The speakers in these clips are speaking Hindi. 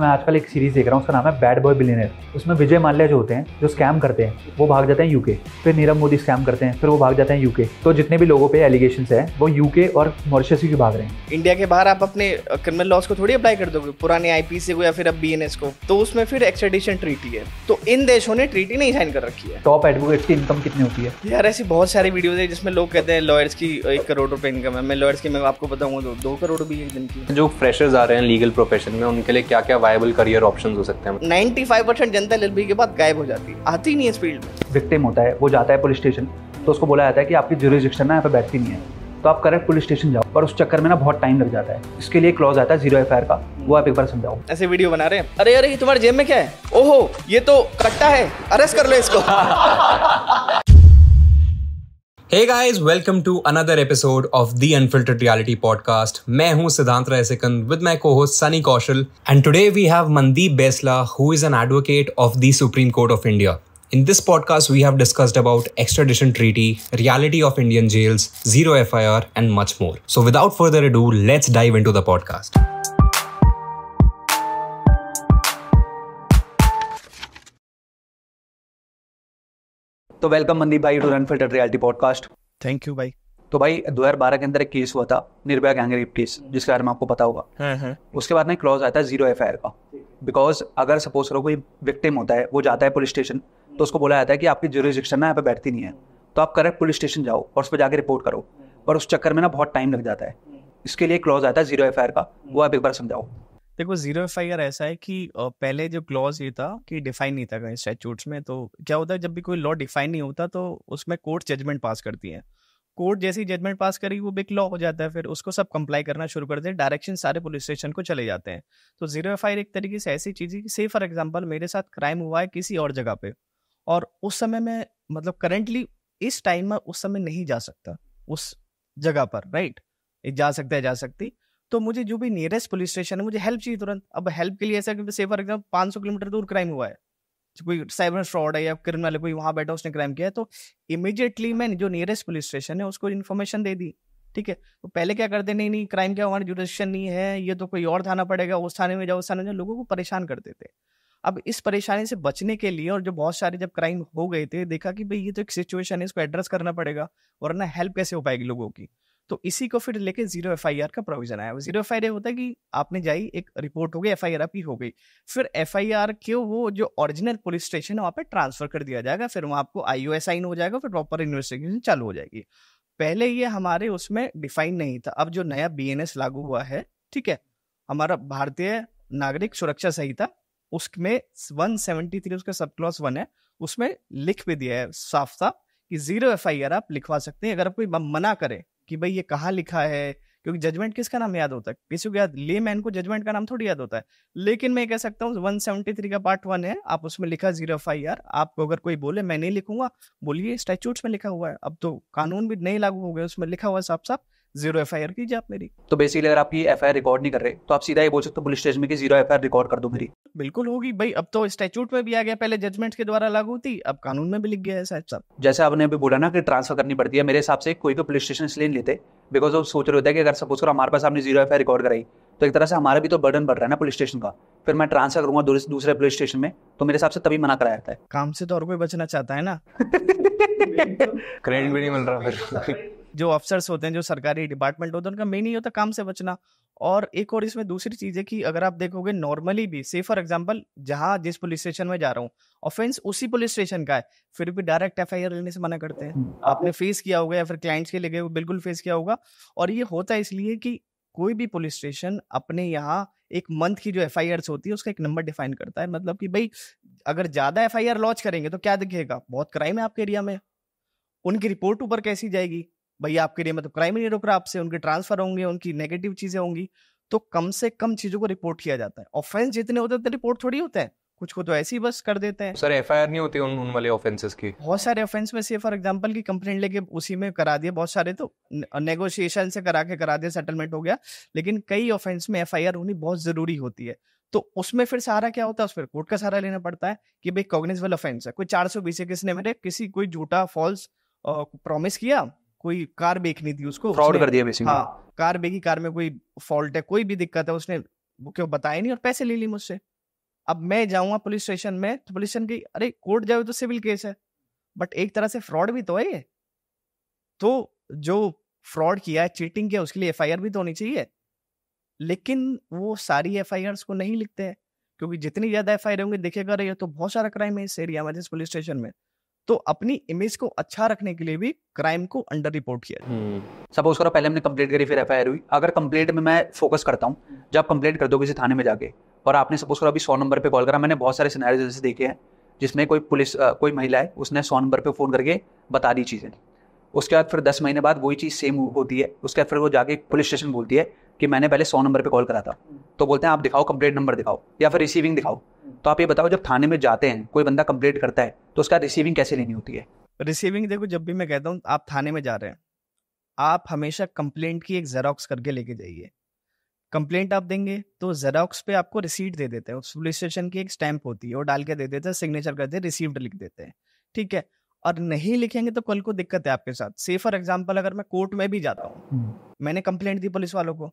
मैं आजकल एक सीरीज़ देख रहा हूँ उसका नाम है बैड बॉय बिलियनर उसमें विजय माल्या जो होते हैं जो स्कैम करते हैं वो भाग जाते हैं यूके फिर नीरव मोदी स्कैम करते हैं फिर वो भाग जाते हैं यूके तो जितने भी लोगों पे एलिगेशन है वो यूके और मॉरिशस ही भाग रहे हैं इंडिया के बाहर आप अपने क्रिमिनल लॉस को थोड़ी अप्लाई कर दोगे पुराने आई से या फिर अब बी को तो उसमें फिर एक्सटेडिशन ट्रीटी है तो इन देशों ने ट्रीटी नहीं साइन कर रखी है टॉप एडवोकेट की इनकम कितनी होती है यार ऐसी बहुत सारी वीडियोज है जिसमें लोग कहते हैं लॉयर्स की एक करोड़ रुपए इनकम है मैं लॉयर्स की मैं आपको बताऊंगा दो करोड़ भी एक दिन की जो फ्रेशर्स आ रहे हैं लीगल प्रोफेशन में उनके लिए क्या क्या वायबल करियर ऑप्शन हो सकते हैं नाइन्टी फाइव परसेंट जनता एल के बाद गायब हो जाती है आती नहीं है इस फील्ड में विक्टिम होता है वो जाता है पुलिस स्टेशन तो उसको बोला जाता है कि आपकी जुरिस्डिक्शन ना यहाँ पर बैठती नहीं है तो आप करेक्ट पुलिस स्टेशन जाओ पर उस चक्कर में ना बहुत टाइम लग जाता है इसके लिए क्लॉज आता है जीरो एफ का वो आप एक बार समझाओ ऐसे वीडियो बना रहे हैं अरे अरे ये तुम्हारे जेब में क्या है ओहो ये तो कट्टा है अरेस्ट कर लो इसको Hey guys, welcome to another episode of the Unfiltered Reality Podcast. I am Siddhant Raisikand with my co-host Sunny Kaushal. And today we have Mandi Besla, who is an advocate of the Supreme Court of India. In this podcast, we have discussed about extradition treaty, reality of Indian jails, zero FIR and much more. So without further ado, let's dive into the podcast. तो वेलकम मंदीप भाई to run filter reality podcast thank you भाई तो भाई 2012 के अंदर एक केस हुआ था निर्भया गैंग रेप केस जिसके बारे में आपको पता होगा हाँ, हाँ। उसके बाद ना क्लॉज आता है जीरो एफ का बिकॉज अगर सपोज करो कोई विक्टिम होता है वो जाता है पुलिस स्टेशन तो उसको बोला जाता है कि आपकी जुरिस्डिक्शन ना यहाँ पे बैठती नहीं है तो आप करेक्ट पुलिस स्टेशन जाओ और उस पर जाकर रिपोर्ट करो पर उस चक्कर में ना बहुत टाइम लग जाता है इसके लिए क्लॉज आता है जीरो एफ का वो आप एक बार समझाओ देखो जीरो एफ आई आर ऐसा है कि पहले जो क्लॉज ये था कि डिफाइन नहीं था कहीं स्टैचूट्स में तो क्या होता है जब भी कोई लॉ डिफाइन नहीं होता तो उसमें कोर्ट जजमेंट पास करती है कोर्ट जैसे ही जजमेंट पास करी वो बिग लॉ हो जाता है फिर उसको सब कंप्लाई करना शुरू कर दे डायरेक्शन सारे पुलिस स्टेशन को चले जाते हैं तो जीरो एफ आई एक तरीके से ऐसी चीज़ है कि से फॉर एग्जाम्पल मेरे साथ क्राइम हुआ है किसी और जगह पे और उस समय में मतलब करेंटली इस टाइम में उस समय नहीं जा सकता उस जगह पर राइट जा सकता है जा सकती तो मुझे जो भी नियरेस्ट पुलिस स्टेशन है मुझे हेल्प चाहिए तुरंत अब हेल्प के लिए ऐसा क्योंकि सेफर फॉर एग्जाम्पल पाँच सौ किलोमीटर दूर क्राइम हुआ है कोई साइबर फ्रॉड है या क्रिमिनल है कोई वहाँ बैठा उसने क्राइम किया है तो इमिडिएटली मैंने जो नियरेस्ट पुलिस स्टेशन है उसको इन्फॉर्मेशन दे दी ठीक है तो पहले क्या करते नहीं नहीं क्राइम क्या हमारे जुडिशन नहीं है ये तो कोई और थाना पड़ेगा उस थाने में जाओ उस थाने में जाओ लोगों को परेशान करते थे अब इस परेशानी से बचने के लिए और जो बहुत सारे जब क्राइम हो गए थे देखा कि भाई ये तो एक सिचुएशन है इसको एड्रेस करना पड़ेगा वरना हेल्प कैसे हो पाएगी लोगों की तो इसी को फिर लेके जीरो एफ का प्रोविजन आया जीरो एफ होता है कि आपने जाई एक रिपोर्ट हो गई एफ आपकी हो गई फिर एफ के वो जो ओरिजिनल पुलिस स्टेशन है वहाँ पे ट्रांसफर कर दिया जाएगा फिर वहाँ आपको आई साइन हो जाएगा फिर प्रॉपर इन्वेस्टिगेशन चालू हो जाएगी पहले ये हमारे उसमें डिफाइन नहीं था अब जो नया बी लागू हुआ है ठीक है हमारा भारतीय नागरिक सुरक्षा संहिता उसमें वन सेवेंटी थ्री उसका सब क्लॉस वन है उसमें लिख भी दिया है साफ साफ कि जीरो एफ आप लिखवा सकते हैं अगर कोई मना करे कि भाई ये कहाँ लिखा है क्योंकि जजमेंट किसका नाम याद होता है किसी को याद ले मैन को जजमेंट का नाम थोड़ी याद होता है लेकिन मैं कह सकता हूँ वन सेवेंटी थ्री का पार्ट वन है आप उसमें लिखा जीरो एफ आई आर आपको अगर कोई बोले मैं नहीं लिखूंगा बोलिए स्टैचूट्स में लिखा हुआ है अब तो कानून भी नहीं लागू हो गया उसमें लिखा हुआ साफ साफ जीरो एफ आई आर कीजिए आप मेरी तो बेसिकली अगर आपकी एफ आई आर रिकॉर्ड नहीं कर रहे तो आप सीधा ये बोल सकते हो पुलिस स्टेशन में कि zero F I R record कर दो मेरी बिल्कुल होगी भाई अब तो स्टेचूट में भी आ गया पहले जजमेंट के द्वारा लागू थी अब कानून में भी लिख गया है साहब साहब जैसे आपने अभी बोला ना कि ट्रांसफर करनी पड़ती है मेरे हिसाब से कोई को तो पुलिस स्टेशन इसलिए नहीं लेते बिकॉज वो सोच रहे होते हैं कि अगर सपोज करो हमारे पास आपने जीरो एफ आई रिकॉर्ड कराई तो एक तरह से हमारा भी तो बर्डन बढ़ रहा है ना पुलिस स्टेशन का फिर मैं ट्रांसफर करूंगा दूसरे पुलिस स्टेशन में तो मेरे हिसाब से तभी मना कराया जाता है काम से तो और कोई बचना चाहता है ना क्रेडिट भी नहीं मिल रहा फिर जो अफसर्स होते हैं जो सरकारी डिपार्टमेंट होते हैं उनका मेन ही होता है काम से बचना और एक और इसमें दूसरी चीज़ है कि अगर आप देखोगे नॉर्मली भी से फॉर एग्जाम्पल जहाँ जिस पुलिस स्टेशन में जा रहा हूँ ऑफेंस उसी पुलिस स्टेशन का है फिर भी डायरेक्ट एफ लेने से मना करते हैं हम्म। आपने फेस किया होगा या फिर क्लाइंट्स के लिए बिल्कुल फेस किया होगा और ये होता है इसलिए कि कोई भी पुलिस स्टेशन अपने यहाँ एक मंथ की जो एफ होती है उसका एक नंबर डिफाइन करता है मतलब कि भाई अगर ज़्यादा एफ लॉन्च करेंगे तो क्या दिखेगा बहुत क्राइम है आपके एरिया में उनकी रिपोर्ट ऊपर कैसी जाएगी भैया आपके लिए मतलब क्राइम नहीं रुक रहा आपसे उनके ट्रांसफर होंगे उनकी नेगेटिव चीजें होंगी तो कम से कम चीजों को रिपोर्ट किया जाता है ऑफेंस जितने होते हैं उतने रिपोर्ट थोड़ी होते हैं कुछ को तो ऐसे ही बस कर देते हैं सर एफ नहीं होती उन, उन वाले ऑफेंसेस की बहुत सारे ऑफेंस में से फॉर एग्जांपल की कंप्लेट लेके उसी में करा दिया बहुत सारे तो नेगोशिएशन से करा के करा दिया सेटलमेंट हो गया लेकिन कई ऑफेंस में एफ होनी बहुत जरूरी होती है तो उसमें फिर सहारा क्या होता है उस पर कोर्ट का सहारा लेना पड़ता है कि भाई कॉग्निजल ऑफेंस है कोई चार सौ बीस किसने मेरे किसी कोई झूठा फॉल्स प्रॉमिस किया कोई कार बेचनी थी उसको फ्रॉड कर दिया बेसिकली हाँ कार बेगी कार में कोई फॉल्ट है कोई भी दिक्कत है उसने क्यों बताया नहीं और पैसे ले ली मुझसे अब मैं जाऊंगा पुलिस स्टेशन में तो पुलिस स्टेशन की अरे कोर्ट जाओ तो सिविल केस है बट एक तरह से फ्रॉड भी तो है ये तो जो फ्रॉड किया है चीटिंग किया उसके लिए एफ भी तो होनी चाहिए लेकिन वो सारी एफ को नहीं लिखते हैं क्योंकि जितनी ज्यादा एफ होंगी देखेगा अरे ये तो बहुत सारा क्राइम है इस एरिया में जिस पुलिस स्टेशन में तो अपनी इमेज को अच्छा रखने के लिए भी क्राइम को अंडर रिपोर्ट किया सपोज हम्म। करो पहले हमने कंप्लेट करी फिर एफ हुई अगर कंप्लेट में मैं फोकस करता हूँ जब कंप्लेट कर दो किसी थाने में जाके और आपने सपोज करो अभी सौ नंबर पे कॉल करा मैंने बहुत सारे सिनारियोज जैसे देखे हैं जिसमें कोई पुलिस आ, कोई महिला है उसने सौ नंबर पर फ़ोन करके बता दी चीज़ें उसके बाद फिर दस महीने बाद वही चीज़ सेम होती है उसके बाद फिर वो जाके पुलिस स्टेशन बोलती है कि मैंने पहले सौ नंबर पर कॉल करा था तो बोलते हैं आप दिखाओ कंप्लेट नंबर दिखाओ या फिर रिसीविंग दिखाओ तो आप ये बताओ जब थाने में जाते हैं कोई बंदा कंप्लेट करता है तो उसका रिसीविंग कैसे लेनी होती है रिसीविंग देखो जब भी मैं कहता हूँ आप थाने में जा रहे हैं आप हमेशा कंप्लेंट की एक जेरोक्स करके लेके जाइए कंप्लेंट आप देंगे तो जेरोक्स पे आपको रिसीट दे देते हैं उस पुलिस स्टेशन की एक स्टैंप होती है वो डाल के दे देते हैं सिग्नेचर करते हैं रिसीव्ड लिख देते हैं ठीक है और नहीं लिखेंगे तो कल को दिक्कत है आपके साथ से फॉर एग्जाम्पल अगर मैं कोर्ट में भी जाता हूँ हम्म। मैंने कंप्लेंट दी पुलिस वालों को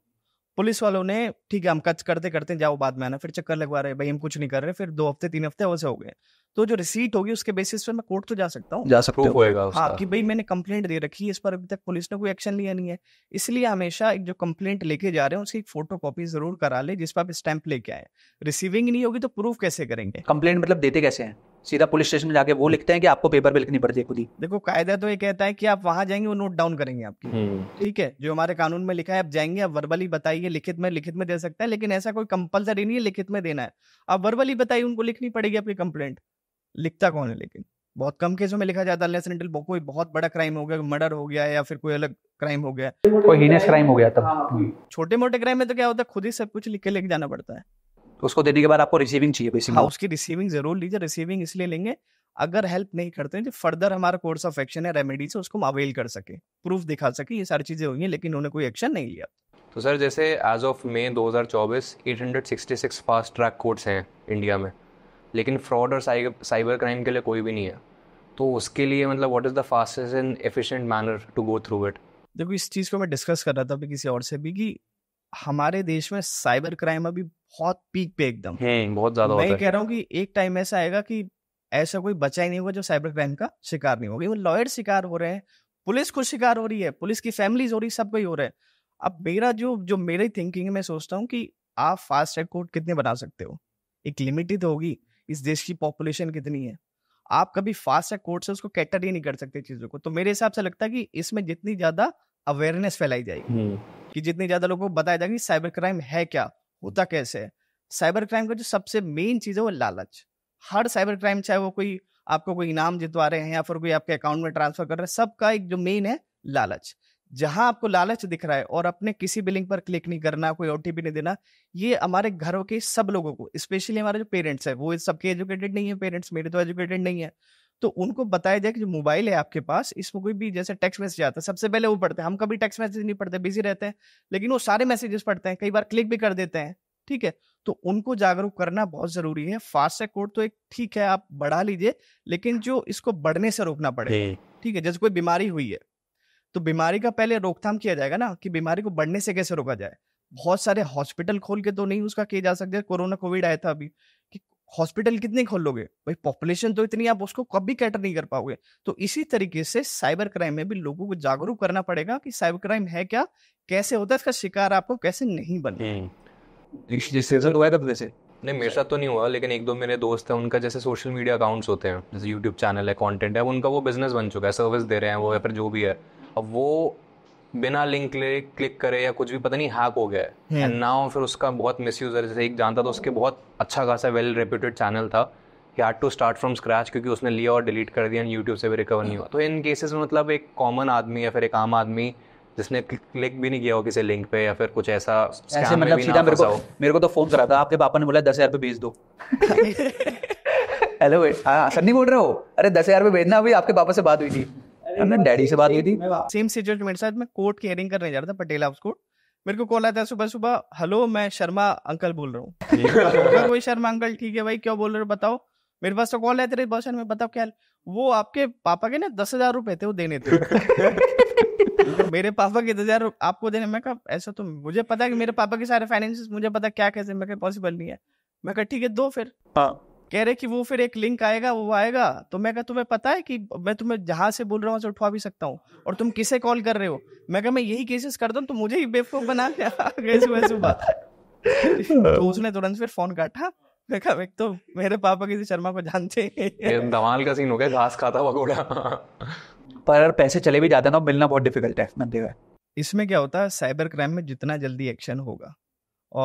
पुलिस वालों ने ठीक है हम कच करते करते जाओ बाद में आना फिर चक्कर लगवा रहे भाई हम कुछ नहीं कर रहे फिर दो हफ्ते तीन हफ्ते वैसे हो गए तो जो रिसीट होगी उसके बेसिस पर मैं कोर्ट तो जा सकता हूँ जा सकते होएगा हाँ कि भाई मैंने कंप्लेंट दे रखी है इस पर अभी तक पुलिस ने कोई एक्शन लिया नहीं है इसलिए हमेशा एक जो कंप्लेंट लेके जा रहे हैं उसकी एक फोटो कॉपी जरूर करा ले जिस पर आप स्टैंप लेके आए रिसीविंग नहीं होगी तो प्रूफ कैसे करेंगे कंप्लेंट मतलब देते कैसे हैं सीधा पुलिस स्टेशन में जाके वो हम्म। लिखते हैं कि आपको पेपर पे लिखनी पड़ती है खुद ही देखो कायदा तो ये कहता है कि आप वहां जाएंगे वो नोट डाउन करेंगे आपकी हम्म। ठीक है जो हमारे कानून में लिखा है आप जाएंगे आप वर्बली बताइए लिखित में लिखित में दे सकता है लेकिन ऐसा कोई कंपलसरी नहीं है लिखित में देना है आप वर्बली बताइए उनको लिखनी पड़ेगी आपकी कंप्लेंट लिखता कौन है लेकिन बहुत कम केसों में लिखा जाता है कोई बहुत बड़ा क्राइम हो गया मर्डर हो गया या फिर कोई अलग क्राइम हो गया कोई हीनेस क्राइम हो गया तब हाँ, छोटे मोटे क्राइम में तो क्या होता है खुद ही सब कुछ लिख के लेके जाना पड़ता है तो उसको देने के बाद आपको रिसीविंग चाहिए बेसिकली हाँ उसकी रिसीविंग जरूर लीजिए रिसीविंग इसलिए लेंगे अगर हेल्प नहीं करते हैं तो फर्दर हमारा कोर्स ऑफ एक्शन है रेमेडी से उसको हम अवेल कर सके प्रूफ दिखा सके ये सारी चीज़ें हुई हैं लेकिन उन्होंने कोई एक्शन नहीं लिया तो सर जैसे as of May 2024 866 fast track courts हैं इंडिया में लेकिन फ्रॉड और साइबर क्राइम के लिए कोई भी नहीं है तो उसके लिए मतलब what is the fastest and efficient manner to go through it देखो इस चीज़ को मैं डिस्कस कर रहा था किसी और से भी कि हमारे देश में साइबर क्राइम अभी बहुत पीक पे एकदम बहुत ज्यादा मैं कह रहा हूँ कि एक टाइम ऐसा आएगा कि ऐसा कोई बचा ही नहीं होगा जो साइबर क्राइम का शिकार नहीं होगा वो लॉयर शिकार हो रहे हैं पुलिस को शिकार हो रही है पुलिस की फैमिलीज हो रही सब कोई हो रहे हैं अब मेरा जो जो मेरी थिंकिंग है मैं सोचता हूँ कि आप फास्ट ट्रैक कोर्ट कितने बना सकते हो एक लिमिटेड होगी इस देश की पॉपुलेशन कितनी है आप कभी फास्ट ट्रैक कोर्ट से उसको कैटर ही नहीं कर सकते चीज़ों को तो मेरे हिसाब से लगता है कि इसमें जितनी ज़्यादा अवेयरनेस फैलाई जाएगी हम्म। कि जितनी ज्यादा लोगों को बताया जाएगा कि साइबर क्राइम है क्या होता कैसे है साइबर क्राइम का जो सबसे मेन चीज है वो लालच हर साइबर क्राइम चाहे वो कोई आपको कोई इनाम जितवा रहे हैं या फिर कोई आपके अकाउंट में ट्रांसफर कर रहे हैं सबका एक जो मेन है लालच जहां आपको लालच दिख रहा है और अपने किसी भी लिंक पर क्लिक नहीं करना कोई ओटीपी नहीं देना ये हमारे घरों के सब लोगों को स्पेशली हमारे जो पेरेंट्स है वो सबके एजुकेटेड नहीं है पेरेंट्स मेरे तो एजुकेटेड नहीं है तो उनको बताया जाए कि जो मोबाइल है आपके पास इसमें कोई भी जैसे टेक्स्ट मैसेज आता है सबसे पहले वो पढ़ते हैं हम कभी टेक्स्ट मैसेज नहीं पढ़ते बिजी रहते हैं लेकिन वो सारे मैसेजेस पढ़ते हैं कई बार क्लिक भी कर देते हैं ठीक है तो उनको जागरूक करना बहुत जरूरी है फास्ट कोड तो एक ठीक है आप बढ़ा लीजिए लेकिन जो इसको बढ़ने से रोकना पड़ेगा ठीक है जैसे कोई बीमारी हुई है तो बीमारी का पहले रोकथाम किया जाएगा ना कि बीमारी को बढ़ने से कैसे रोका जाए बहुत सारे हॉस्पिटल खोल के तो नहीं उसका किया जा सकता कोरोना कोविड आया था अभी हॉस्पिटल कितने खोल लोगे भाई पॉपुलेशन तो इतनी आप उसको कभी कैटर नहीं कर पाओगे तो इसी तरीके से साइबर क्राइम में भी लोगों को जागरूक करना पड़ेगा कि साइबर क्राइम है क्या कैसे होता है इसका शिकार आपको कैसे नहीं बनना हम्म। तो नहीं मेरे साथ तो नहीं हुआ लेकिन एक दो मेरे दोस्त हैं उनका जैसे सोशल मीडिया अकाउंट्स होते हैं जैसे यूट्यूब चैनल है कंटेंट है उनका वो बिजनेस बन चुका है सर्विस दे रहे हैं वो या फिर जो भी है अब वो बिना लिंक ले क्लिक करे या कुछ भी पता नहीं हैक हो गया है एंड हम्म। नाउ फिर उसका बहुत मिस यूज है जैसे एक जानता था उसके बहुत अच्छा खासा वेल रेप्यूटेड चैनल था ही had to start from scratch क्योंकि उसने लिया और डिलीट कर दिया यूट्यूब से भी रिकवर नहीं हुआ तो इन केसेस में मतलब एक कॉमन आदमी या फिर एक आम आदमी जिसने क्लिक भी नहीं किया हो किसी लिंक पे या फिर कुछ ऐसा ऐसे मतलब ना मेरे को मेरे को तो फोन करा था आपके पापा ने बोला दस हजार रुपये भेज दो हेलो हाँ, सन्नी बोल रहे हो अरे दस हजार रुपये भेजना अभी आपके पापा से बात हुई थी हमने डैडी से बात हुई थी सेम सिचुएशन मेरे साथ मैं कोर्ट की हेयरिंग करने जा रहा था पटेल हाउस कोर्ट मेरे को कॉल आता है सुबह सुबह हेलो मैं शर्मा अंकल बोल रहा हूँ कोई शर्मा अंकल ठीक है भाई क्यों बोल रहे हो बताओ मेरे पास तो कॉल है तेरे बहुत में बताओ क्या वो आपके पापा के ना दस हजार रुपए थे वो देने थे मेरे पापा के दस हजार आपको देने मैं कहा ऐसा तो मुझे पता है कि मेरे पापा के सारे फाइनेंस मुझे पता क्या कैसे मैं पॉसिबल नहीं है मैं कहा ठीक है दो फिर हाँ कह रहे कि वो फिर एक लिंक आएगा वो आएगा तो मैं कहा तुम्हें पता है कि मैं तुम्हें जहाँ से बोल रहा हूँ उठवा भी सकता हूँ और तुम किसे कॉल कर रहे हो मैं कहा मैं यही केसेस कर हूँ तो मुझे ही बेवकूफ बना गए सुबह सुबह तो उसने तुरंत फिर फोन काटा देखा एक तो मेरे पापा किसी शर्मा को जानते हैं धमाल का सीन हो गया घास खाता वगोड़ा पर पैसे चले भी जाते ना तो मिलना बहुत डिफिकल्ट है इसमें क्या होता है साइबर क्राइम में जितना जल्दी एक्शन होगा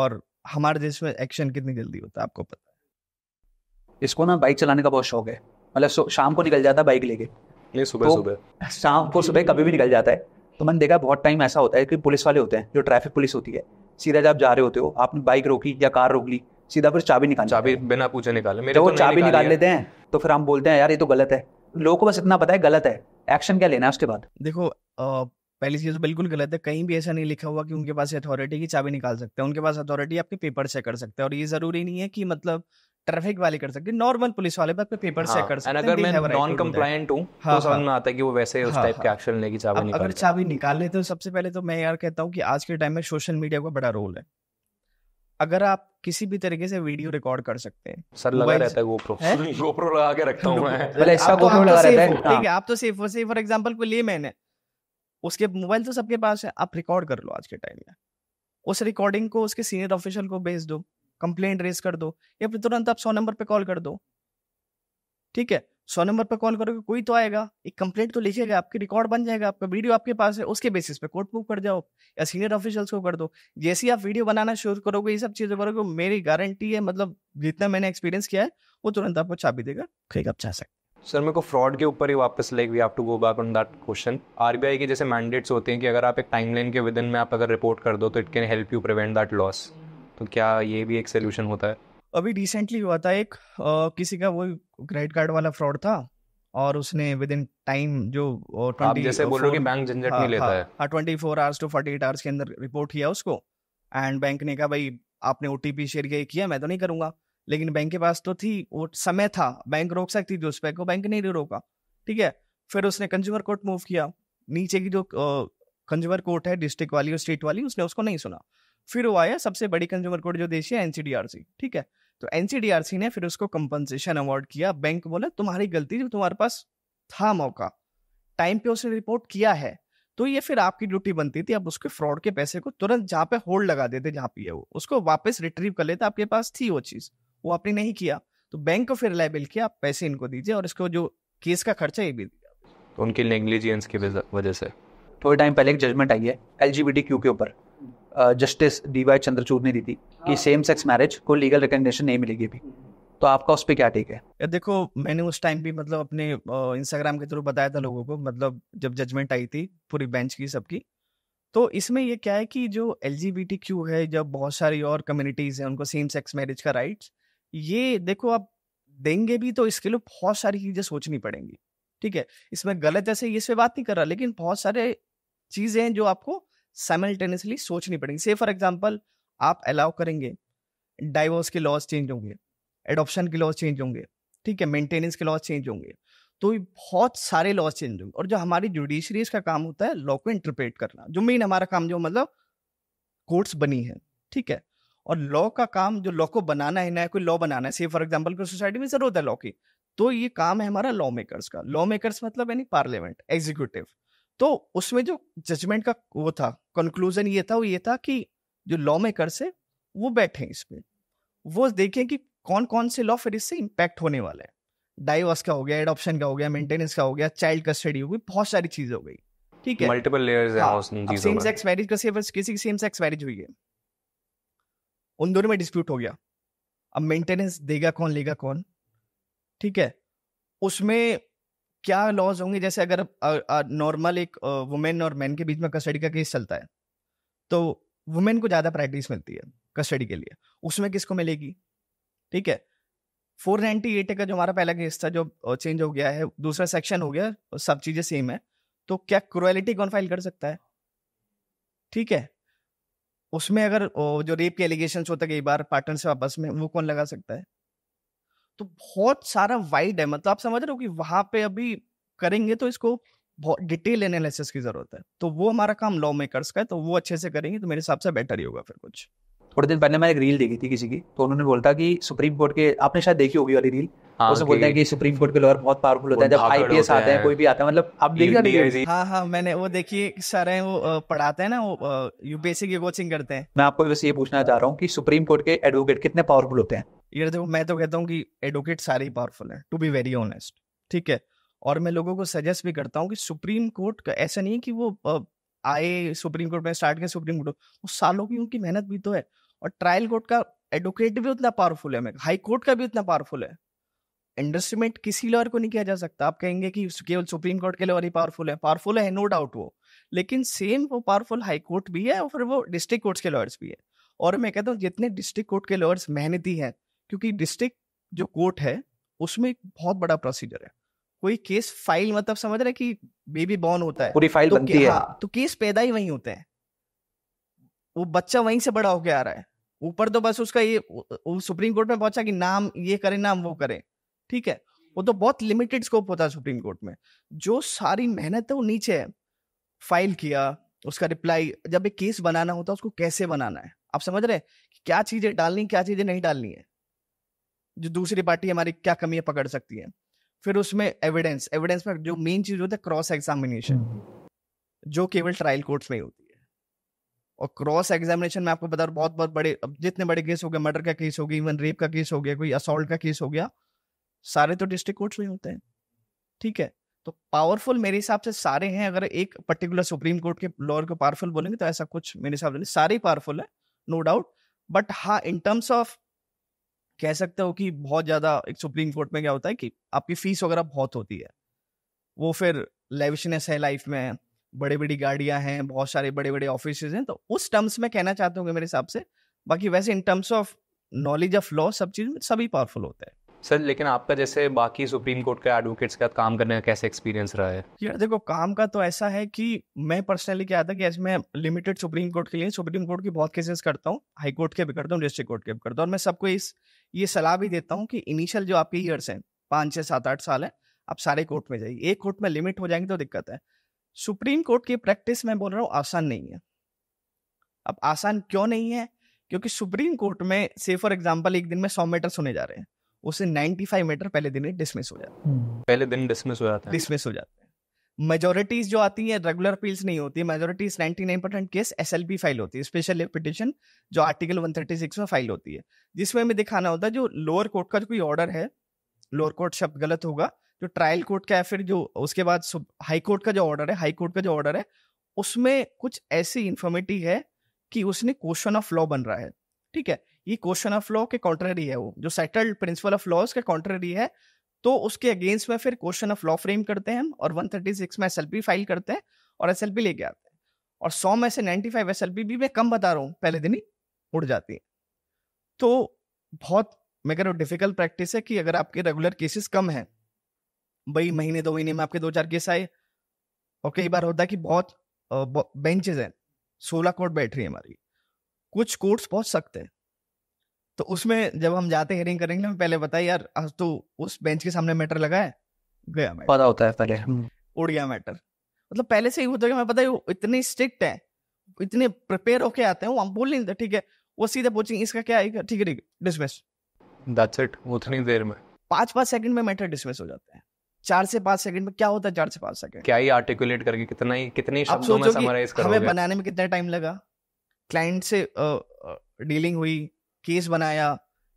और हमारे देश में एक्शन कितनी जल्दी होता है आपको पता है इसको ना बाइक चलाने का बहुत शौक है मतलब शाम को निकल जाता है बाइक लेके सुबह तो सुबह शाम को सुबह कभी भी निकल जाता है तो मैंने देखा बहुत टाइम ऐसा होता है कि पुलिस वाले होते हैं जो ट्रैफिक पुलिस होती है सीधा जब जा रहे होते हो आपने बाइक रोकी या कार रोक ली सीधा फिर चाबी निकाल चाबी बिना पूछे निकाले मेरे वो तो चाबी निकाल लेते हैं तो फिर हम बोलते हैं यार ये तो गलत है लोगों को बस इतना पता है गलत है एक्शन क्या लेना है उसके बाद देखो पहली चीज तो बिल्कुल गलत है कहीं भी ऐसा नहीं लिखा हुआ कि उनके पास अथॉरिटी की चाबी निकाल सकते हैं उनके पास अथॉरिटी आपके पेपर चेक कर सकते हैं और ये जरूरी नहीं है कि मतलब ट्रैफिक वाले कर सकते नॉर्मल पुलिस वाले पे पेपर हाँ, चेक कर सकते अगर मैं नॉन कंप्लाइंट हूं तो हाँ, समझ में हाँ। आता है कि वो वैसे उस टाइप के एक्शन लेगी चाबी निकाल अगर चाबी निकाल लेते हो तो सबसे पहले तो मैं यार कहता हूं कि आज के टाइम में सोशल मीडिया का बड़ा रोल है अगर आप किसी भी तरीके से वीडियो रिकॉर्ड कर सकते हैं सर लगा रहता है गोप्रो गोप्रो लगा के रखता हूं मैं पहले ऐसा गोप्रो तो- तो लगा रहता है ठीक है आप तो सेफ हो फॉर एग्जांपल को ले मैंने उसके मोबाइल तो सबके पास है आप रिकॉर्ड कर लो आज के टाइम में उस रिकॉर्डिंग को उसके सीनियर ऑफिशियल को भेज दो कंप्लेंट रेज कर दो या फिर तुरंत आप सौ नंबर पर कॉल कर दो ठीक है सौ नंबर पर कॉल करोगे कोई तो आएगा एक कंप्लेंट तो लिखेगा आपके रिकॉर्ड बन जाएगा आपका वीडियो आपके पास है उसके बेसिस पे कोर्ट मूव कर जाओ या सीनियर ऑफिशियल्स को कर दो जैसे ही आप वीडियो बनाना शुरू करोगे ये सब चीज़ें करोगे मेरी गारंटी है मतलब जितना मैंने एक्सपीरियंस किया है वो तुरंत आपको चाबी देगा ठीक आप चाह सकते सर मेरे को फ्रॉड के ऊपर ही वापस like we have to go back on that question RBI के जैसे मैंडेट्स होते हैं कि अगर आप एक टाइमलाइन के विद इन में आप अगर रिपोर्ट कर दो तो it can help you prevent that loss तो क्या ये भी एक सोल्यूशन होता है अभी रिसेंटली हुआ था एक आ, किसी का वो क्रेडिट कार्ड वाला फ्रॉड था और उसने विद इन टाइम जो आप जैसे बोल रहे हो कि बैंक झंझट हाँ, नहीं लेता हाँ, है हाँ twenty hours to forty hours के अंदर रिपोर्ट किया उसको एंड बैंक ने कहा भाई आपने ओ शेयर किया किया मैं तो नहीं करूंगा लेकिन बैंक के पास तो थी वो समय था बैंक रोक सकती थी उस पर को बैंक ने नहीं रोका ठीक है फिर उसने कंज्यूमर कोर्ट मूव किया नीचे की जो कंज्यूमर कोर्ट है डिस्ट्रिक्ट वाली और स्टेट वाली उसने उसको नहीं सुना फिर वो आया सबसे बड़ी कंज्यूमर कोर्ट जो देश है एनसीडीआरसी ठीक है तो एनसीडीआरसी ने फिर उसको कंपनसेशन अवार्ड किया बैंक बोला तुम्हारी गलती जो तुम्हारे पास था मौका टाइम पे उसने रिपोर्ट किया है तो ये फिर आपकी ड्यूटी बनती थी आप उसके फ्रॉड के पैसे को तुरंत जहाँ पे होल्ड लगा देते जहाँ पे है वो उसको वापस रिट्रीव कर लेते आपके पास थी वो चीज़ वो आपने नहीं किया तो बैंक को फिर लाइबल किया आप पैसे इनको दीजिए और इसको जो केस का खर्चा ये भी दिया तो उनकी नेग्लिजियंस की वजह से थोड़े टाइम पहले एक जजमेंट आई है एल के ऊपर जस्टिस डी वाई चंद्रचूड ने दी थी कि सेम सेक्स मैरिज को लीगल रिकग्निशन नहीं मिलेगी अभी तो आपका उस पर क्या टेक है या देखो मैंने उस टाइम भी मतलब अपने इंस्टाग्राम के थ्रू बताया था लोगों को मतलब जब जजमेंट आई थी पूरी बेंच की सबकी तो इसमें ये क्या है कि जो एल है जब बहुत सारी और कम्युनिटीज़ हैं उनको सेम सेक्स मैरिज का राइट्स ये देखो आप देंगे भी तो इसके लिए बहुत सारी चीज़ें सोचनी पड़ेंगी ठीक है इसमें गलत ऐसे इस पर बात नहीं कर रहा लेकिन बहुत सारे चीज़ें हैं जो आपको साइमल्टेनियसली सोचनी पड़ेगी से फॉर एग्जाम्पल आप अलाउ करेंगे डाइवोर्स के लॉज चेंज होंगे एडोप्शन के लॉज चेंज होंगे ठीक है मेंटेनेंस के लॉज चेंज होंगे तो बहुत सारे लॉज चेंज होंगे और जो हमारी जुडिशरीज का काम होता है लॉ को इंटरप्रेट करना जो मेन हमारा काम जो मतलब कोर्ट्स बनी है ठीक है और लॉ का काम जो लॉ को बनाना है ना कोई लॉ बनाना है से फॉर एग्जाम्पल कोई सोसाइटी में जरूरत है लॉ की तो ये काम है हमारा लॉ मेकर्स का लॉ मेकर्स मतलब यानी पार्लियामेंट एग्जीक्यूटिव तो उसमें जो जजमेंट का वो था कंक्लूजन ये था वो ये था कि जो लॉ मेकर्स है वो बैठे इस पर वो देखें कि कौन कौन से लॉ फिर इससे इम्पैक्ट होने वाला है डाइवर्स का हो गया एडॉप्शन का हो गया मेंटेनेंस का हो गया चाइल्ड कस्टडी हो गई बहुत सारी चीजें हो गई ठीक है मल्टीपल लेयर्स है सेम सेक्स मैरिज किसी की सेम सेक्स मैरिज हुई है उन दोनों में डिस्प्यूट हो गया अब मेंटेनेंस देगा कौन लेगा कौन ठीक है उसमें क्या लॉज होंगे जैसे अगर नॉर्मल एक वुमेन और मैन के बीच में कस्टडी का केस चलता है तो वुमेन को ज़्यादा प्रायोरिटीज मिलती है कस्टडी के लिए उसमें किसको मिलेगी ठीक है फोर नाइन्टी एट का जो हमारा पहला केस था जो चेंज हो गया है दूसरा सेक्शन हो गया सब चीज़ें सेम है तो क्या क्रुएलिटी कौन फाइल कर सकता है ठीक है उसमें अगर जो रेप के एलिगेशन होता है कई बार पार्टनर से वापस में वो कौन लगा सकता है तो बहुत सारा वाइड है मतलब आप समझ रहे हो कि वहां पे अभी करेंगे तो इसको बहुत डिटेल एनालिसिस की जरूरत है तो वो हमारा काम लॉ मेकर्स का है तो वो अच्छे से करेंगे तो मेरे हिसाब से बेटर ही होगा फिर कुछ थोड़े दिन पहले मैंने एक रील देखी थी किसी की तो उन्होंने बोलता था कि सुप्रीम कोर्ट के आपने शायद देखी होगी वाली रील हाँ, उसमें बोलते हैं कि सुप्रीम कोर्ट के लॉयर बहुत पावरफुल होते हैं जब आईपीएस आते हैं कोई भी आता है मतलब आप देखिए हाँ हाँ मैंने वो देखिए सर हैं वो पढ़ाते हैं ना वो यूपीएससी की कोचिंग करते हैं मैं आपको बस ये पूछना चाह रहा हूँ कि सुप्रीम कोर्ट के एडवोकेट कितने पावरफुल होते हैं यार देखो मैं तो कहता हूँ कि एडवोकेट सारे ही पावरफुल हैं टू बी वेरी ऑनेस्ट ठीक है और मैं लोगों को सजेस्ट भी करता हूँ कि सुप्रीम कोर्ट का ऐसा नहीं कि वो आए सुप्रीम कोर्ट में स्टार्ट किया सुप्रीम कोर्ट वो सालों की उनकी मेहनत भी तो है और ट्रायल कोर्ट का एडवोकेट भी उतना पावरफुल है हाई कोर्ट का भी उतना पावरफुल है इंडस्ट्रीमेंट किसी लॉयर को नहीं किया जा सकता आप कहेंगे कि केवल सुप्रीम कोर्ट के लॉयर ही पावरफुल है पावरफुल है नो डाउट वो लेकिन सेम वो पावरफुल हाई कोर्ट भी है और फिर वो डिस्ट्रिक्ट कोर्ट्स के लॉयर्स भी है और मैं कहता हूँ जितने डिस्ट्रिक्ट कोर्ट के लॉयर्स मेहनती हैं क्योंकि डिस्ट्रिक्ट जो कोर्ट है उसमें एक बहुत बड़ा प्रोसीजर है कोई केस फाइल मतलब समझ रहे कि बेबी बॉर्न होता है पूरी फाइल तो बनती है हाँ, तो केस पैदा ही वहीं होते हैं वो बच्चा वहीं से बड़ा होके आ रहा है ऊपर तो बस उसका ये सुप्रीम कोर्ट में पहुंचा कि नाम ये करे नाम वो करे ठीक है वो तो बहुत लिमिटेड स्कोप होता है सुप्रीम कोर्ट में जो सारी मेहनत है वो नीचे है फाइल किया उसका रिप्लाई जब एक केस बनाना होता है उसको कैसे बनाना है आप समझ रहे हैं क्या चीजें डालनी क्या चीजें नहीं डालनी है जो दूसरी पार्टी हमारी क्या कमियां पकड़ सकती है फिर उसमें एविडेंस एविडेंस में जो मेन चीज होती है क्रॉस एग्जामिनेशन जो केवल ट्रायल कोर्ट्स में होती है और क्रॉस एग्जामिनेशन में आपको बता बहुत बहुत बड़े जितने बड़े केस हो गए मर्डर का केस हो गया इवन रेप का केस हो गया कोई असोल्ट का केस हो गया सारे तो डिस्ट्रिक्ट कोर्ट्स में होते हैं ठीक है तो पावरफुल मेरे हिसाब से सारे हैं अगर एक पर्टिकुलर सुप्रीम कोर्ट के लॉयर को पावरफुल बोलेंगे तो ऐसा कुछ मेरे हिसाब से सारे पावरफुल है नो डाउट बट हाँ इन टर्म्स ऑफ कह सकते हो कि बहुत ज़्यादा एक सुप्रीम कोर्ट में क्या होता है कि आपकी फीस वगैरह बहुत होती है वो फिर लेविशनेस है लाइफ में बड़ी बड़ी गाड़ियां हैं बहुत सारे बड़े बड़े ऑफिस हैं तो उस टर्म्स में कहना चाहते होंगे मेरे हिसाब से बाकी वैसे in terms of knowledge of law सब चीज़ में सभी पावरफुल होते हैं सर लेकिन आपका जैसे बाकी सुप्रीम कोर्ट के एडवोकेट्स के साथ काम करने का कैसे एक्सपीरियंस रहा है यार देखो काम का तो ऐसा है कि मैं पर्सनली क्या था कि ऐसे मैं लिमिटेड सुप्रीम कोर्ट के लिए सुप्रीम कोर्ट की बहुत केसेस करता हूँ हाई कोर्ट के भी करता हूँ डिस्ट्रिक्ट कोर्ट के भी करता हूँ और मैं सबको इस ये सलाह भी देता हूँ कि इनिशियल जो आपके ईयर्स हैं पाँच छः सात आठ साल हैं आप सारे कोर्ट में जाइए एक कोर्ट में लिमिट हो जाएंगे तो दिक्कत है सुप्रीम कोर्ट की प्रैक्टिस मैं बोल रहा हूँ आसान नहीं है अब आसान क्यों नहीं है क्योंकि सुप्रीम कोर्ट में से फॉर एग्जाम्पल एक दिन में सौ मीटर सुने जा रहे हैं उसे 95 मीटर पहले दिन ही डिसमिस हो जाते हैं पहले दिन डिसमिस हो जाते हैं डिसमिस हो जाते हैं मेजोरिटीज जो आती है रेगुलर अपील्स नहीं होती है majorities ninety nine percent case S L file होती है स्पेशल पिटिशन जो आर्टिकल वन थर्टी सिक्स में फाइल होती है जिसमें हमें दिखाना होता है जो लोअर कोर्ट का जो कोई ऑर्डर है लोअर कोर्ट शब्द गलत होगा जो ट्रायल कोर्ट का है फिर जो उसके बाद हाई कोर्ट का जो ऑर्डर है हाई कोर्ट का जो ऑर्डर है उसमें कुछ ऐसी इन्फॉर्मेटी है कि उसने क्वेश्चन ऑफ लॉ बन रहा है ठीक है ये क्वेश्चन ऑफ लॉ के कॉन्ट्ररी है वो जो सेटल्ड प्रिंसिपल ऑफ लॉज के कॉन्ट्ररी है तो उसके अगेंस्ट में फिर क्वेश्चन ऑफ लॉ फ्रेम करते हैं और 136 में एस फाइल करते हैं और एस लेके आते हैं और 100 में से 95 फाइव एस भी मैं कम बता रहा हूँ पहले दिन ही उड़ जाती है तो बहुत मेरे डिफिकल्ट प्रैक्टिस है कि अगर आपके रेगुलर केसेस कम हैं भाई महीने दो महीने में आपके दो चार केस आए और कई बार होता है कि बहुत बेंचेज हैं सोलह कोर्ट बैठ रही है हमारी कुछ कोर्ट्स बहुत सख्त हैं तो उसमें जब हम जाते हैं हेयरिंग करेंगे हमें पहले बताया यार आज तो उस बेंच के सामने मैटर लगा है गया मैटर पता होता है पहले हम्म। उड़ गया मैटर मतलब पहले से ही होता है हमें पता है वो इतने स्ट्रिक्ट है इतने प्रिपेयर होके आते हैं वो हम बोल नहीं देते ठीक है वो सीधे पूछेंगे इसका क्या आएगा ठीक है ठीक है डिसमिस दैट्स इट उतनी देर में पाँच पाँच सेकंड में मैटर डिसमिस हो जाता है चार से पांच सेकंड में क्या होता है चार से पांच सेकंड क्या ही आर्टिकुलेट करके कितना ही कितने शब्दों में समराइज करोगे हमें बनाने में कितना टाइम लगा क्लाइंट से डीलिंग हुई केस बनाया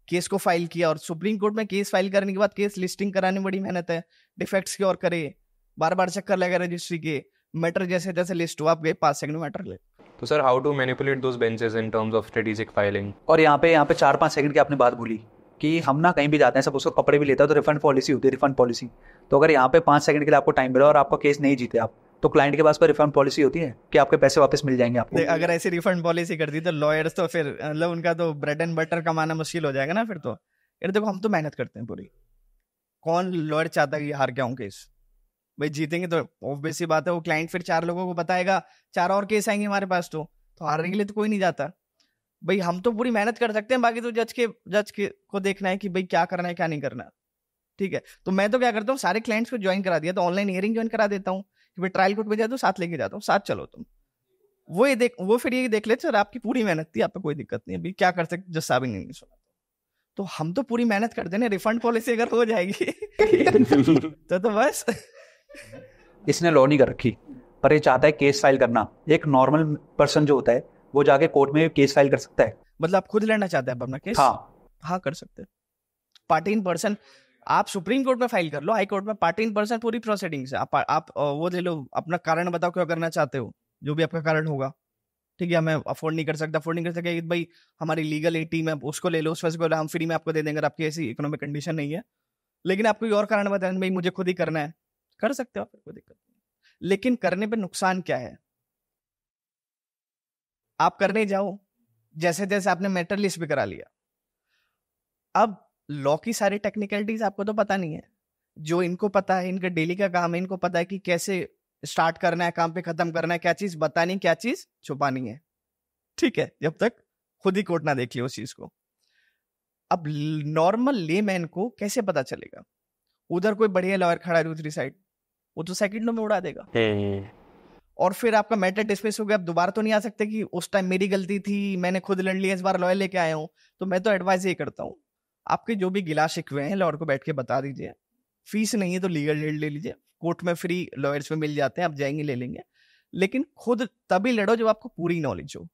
केस को फाइल किया और सुप्रीम कोर्ट में केस फाइल करने के बाद केस लिस्टिंग कराने में बड़ी मेहनत है डिफेक्ट्स की और करे बार बार चक्कर लगा रजिस्ट्री के मैटर जैसे जैसे लिस्ट हुआ आप गए पाँच सेकंड मैटर ले तो sir how to manipulate those benches in terms of strategic filing और यहाँ पे यहाँ पे चार पाँच सेकंड की आपने बात भूली कि हम ना कहीं भी जाते हैं सब उसको कपड़े भी लेता है तो रिफंड पॉलिसी होती है रिफंड पॉलिसी तो अगर यहाँ पे पाँच सेकंड के लिए आपको टाइम मिला और आपका केस नहीं जीते आप तो क्लाइंट के पास पर रिफंड पॉलिसी होती है कि आपके पैसे वापस मिल जाएंगे आपको अगर ऐसी रिफंड पॉलिसी कर दी तो लॉयर्स तो फिर मतलब उनका तो ब्रेड एंड बटर कमाना मुश्किल हो जाएगा ना फिर तो यार देखो हम तो मेहनत करते हैं पूरी कौन लॉयर चाहता है कि हार गया हूँ केस भाई जीतेंगे तो ऑब्वियस बात है वो क्लाइंट फिर चार लोगों को बताएगा चार और केस आएंगे हमारे पास तो तो हारने के लिए तो कोई नहीं जाता भाई हम तो पूरी मेहनत कर सकते हैं बाकी तो जज के जज के को देखना है कि भाई क्या करना है क्या नहीं करना ठीक है तो मैं तो क्या करता हूँ सारे क्लाइंट्स को ज्वाइन करा दिया तो ऑनलाइन हियरिंग ज्वाइन करा देता हूँ कि मैं ट्रायल कोर्ट में जाता तो हूँ साथ लेके जाता हूँ साथ चलो तुम वो ये देख वो फिर ये देख लेते सर आपकी पूरी मेहनत थी आपको कोई दिक्कत नहीं अभी क्या कर सकते जज साहब ने सुना तो हम तो पूरी मेहनत कर देने रिफंड पॉलिसी अगर हो जाएगी तो तो बस इसने लॉ नहीं कर रखी पर ये चाहता है केस फाइल करना एक नॉर्मल पर्सन जो होता है वो जाके कोर्ट में केस फाइल कर सकता है मतलब आप खुद लड़ना चाहते हैं अपना केस हाँ हाँ कर सकते हैं पार्टी इन पर्सन आप सुप्रीम कोर्ट में फाइल कर लो हाई कोर्ट में पार्टी इन पर्सन पूरी प्रोसीडिंग से आप आप वो ले लो अपना कारण बताओ क्यों करना चाहते हो जो भी आपका कारण होगा ठीक है मैं अफोर्ड नहीं कर सकता अफोर्ड नहीं कर सकता कि भाई हमारी लीगल टीम है उसको ले लो उस वैसे हम फ्री में आपको दे देंगे अगर आपकी ऐसी इकोनॉमिक कंडीशन नहीं है लेकिन आप कोई और कारण बताए भाई मुझे खुद ही करना है कर सकते हो आप कोई दिक्कत नहीं लेकिन करने पर नुकसान क्या है आप करने जाओ जैसे जैसे आपने मेटर लिस्ट भी करा लिया अब लॉ की सारी टेक्निकलिटीज आपको तो पता नहीं है जो इनको पता है इनका डेली का काम है इनको पता है कि कैसे स्टार्ट करना है काम पे खत्म करना है क्या चीज बतानी क्या चीज छुपानी है ठीक है जब तक खुद ही कोर्ट ना देख लिया उस चीज को अब नॉर्मल ले मैन को कैसे पता चलेगा उधर कोई बढ़िया लॉयर खड़ा है दूसरी साइड वो तो सेकंडों में उड़ा देगा हम्म, हम्म। और फिर आपका मैटर डिस्पेस हो गया आप दोबारा तो नहीं आ सकते कि उस टाइम मेरी गलती थी मैंने खुद लड़ लिया इस बार लॉयर लेके आया हूँ तो मैं तो एडवाइस ये करता हूँ आपके जो भी गिला शिकवे हैं लॉर्ड को बैठ के बता दीजिए फीस नहीं है तो लीगल एड ले लीजिए कोर्ट में फ्री लॉयर्स में मिल जाते हैं आप जाएंगे ले लेंगे लेकिन खुद तभी लड़ो जब आपको पूरी नॉलेज हो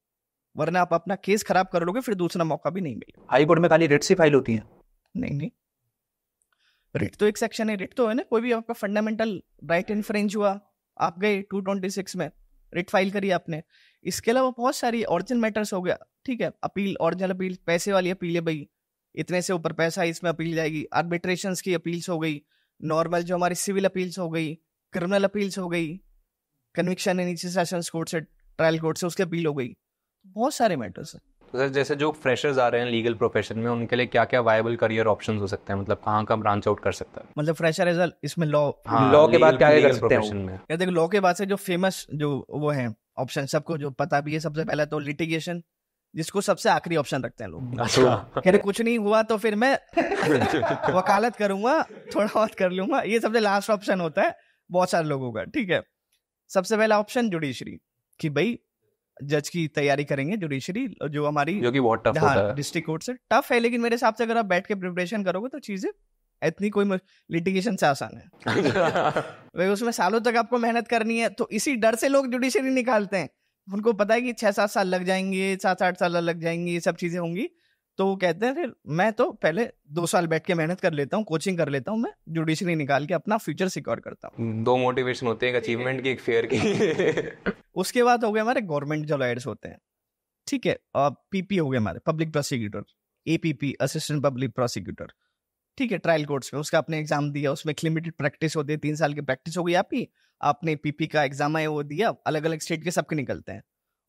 वरना आप अपना केस खराब कर लोगे फिर दूसरा मौका भी नहीं मिलेगा हाई कोर्ट में खाली रिट्स ही फाइल होती है नहीं नहीं रिट तो एक सेक्शन है रिट तो है ना कोई भी आपका फंडामेंटल राइट इन्फ्रेंज हुआ आप गए टू ट्वेंटी सिक्स में रिट फाइल करी आपने इसके अलावा बहुत सारी ऑरिजिनल मैटर्स हो गया ठीक है अपील ऑरिजिनल अपील पैसे वाली अपील है भाई इतने से ऊपर पैसा इसमें अपील जाएगी आर्बिट्रेशन की अपील्स हो गई नॉर्मल जो हमारी सिविल अपील्स हो गई क्रिमिनल अपील्स हो गई कन्विक्शन नीचे सेशन कोर्ट से ट्रायल कोर्ट से उसकी अपील हो गई बहुत सारे मैटर्स हैं तो सर जैसे जो फ्रेशर्स आ रहे हैं लीगल प्रोफेशन में उनके लिए क्या क्या वायबल करियर ऑप्शन हो सकते हैं मतलब कहाँ का ब्रांच आउट कर सकता है मतलब फ्रेशर एज इसमें लॉ हाँ, लॉ के बाद क्या कर सकते हैं देखो लॉ के बाद से जो फेमस जो वो है ऑप्शन सबको जो पता भी है सबसे पहले तो लिटिगेशन जिसको सबसे आखिरी ऑप्शन रखते हैं लोग अच्छा कुछ नहीं हुआ तो फिर मैं वकालत करूंगा थोड़ा बहुत कर लूंगा ये सबसे लास्ट ऑप्शन होता है बहुत सारे लोगों का ठीक है सबसे पहला ऑप्शन जुडिशरी कि भाई जज की तैयारी करेंगे जुडिशरी जो हमारी जो कि बहुत टफ हाँ, होता है डिस्ट्रिक्ट कोर्ट से टफ है लेकिन मेरे हिसाब से अगर आप बैठ के प्रिपरेशन करोगे तो चीजें इतनी कोई लिटिगेशन से आसान है भाई उसमें सालों तक आपको मेहनत करनी है तो इसी डर से लोग जुडिशरी निकालते हैं उनको पता है कि छह सात साल लग जाएंगे सात आठ साल लग जाएंगे ये सब चीज़ें होंगी तो वो कहते हैं फिर मैं तो पहले दो साल बैठ के मेहनत कर लेता हूँ कोचिंग कर लेता हूँ मैं जुडिशरी निकाल के अपना फ्यूचर सिक्योर करता हूँ दो मोटिवेशन होते हैं अचीवमेंट की एक फेयर की उसके बाद हो गए हमारे गवर्नमेंट जो लॉयर्स होते हैं ठीक है पीपी हो गए हमारे public prosecutor APP assistant public prosecutor ठीक है ट्रायल कोर्ट्स में उसका अपने एग्जाम दिया उसमें एक लिमिटेड प्रैक्टिस होती है तीन साल की प्रैक्टिस हो गई आपकी आपने पीपी का एग्जाम है वो दिया अलग अलग स्टेट के सबके निकलते हैं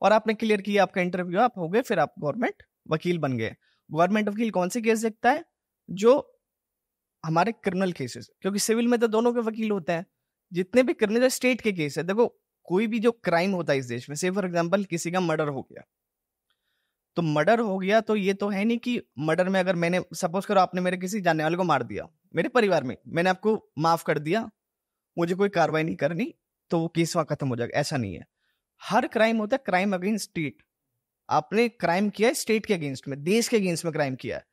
और आपने क्लियर किया आपका इंटरव्यू आप हो गए फिर आप गवर्नमेंट वकील बन गए गवर्नमेंट वकील कौन से केस देखता है जो हमारे क्रिमिनल केसेस क्योंकि सिविल में तो दोनों के वकील होते हैं जितने भी क्रिमिनल स्टेट के केस है देखो कोई भी जो क्राइम होता है इस देश में से फॉर एग्जाम्पल किसी का मर्डर हो गया तो मर्डर हो गया तो ये तो है नहीं कि मर्डर में अगर मैंने सपोज करो आपने मेरे किसी जानने वाले को मार दिया मेरे परिवार में मैंने आपको माफ कर दिया मुझे कोई कार्रवाई नहीं करनी तो वो केस वहाँ खत्म हो जाएगा ऐसा नहीं है हर क्राइम होता है क्राइम अगेंस्ट स्टेट आपने क्राइम किया है स्टेट के अगेंस्ट में देश के अगेंस्ट में क्राइम किया है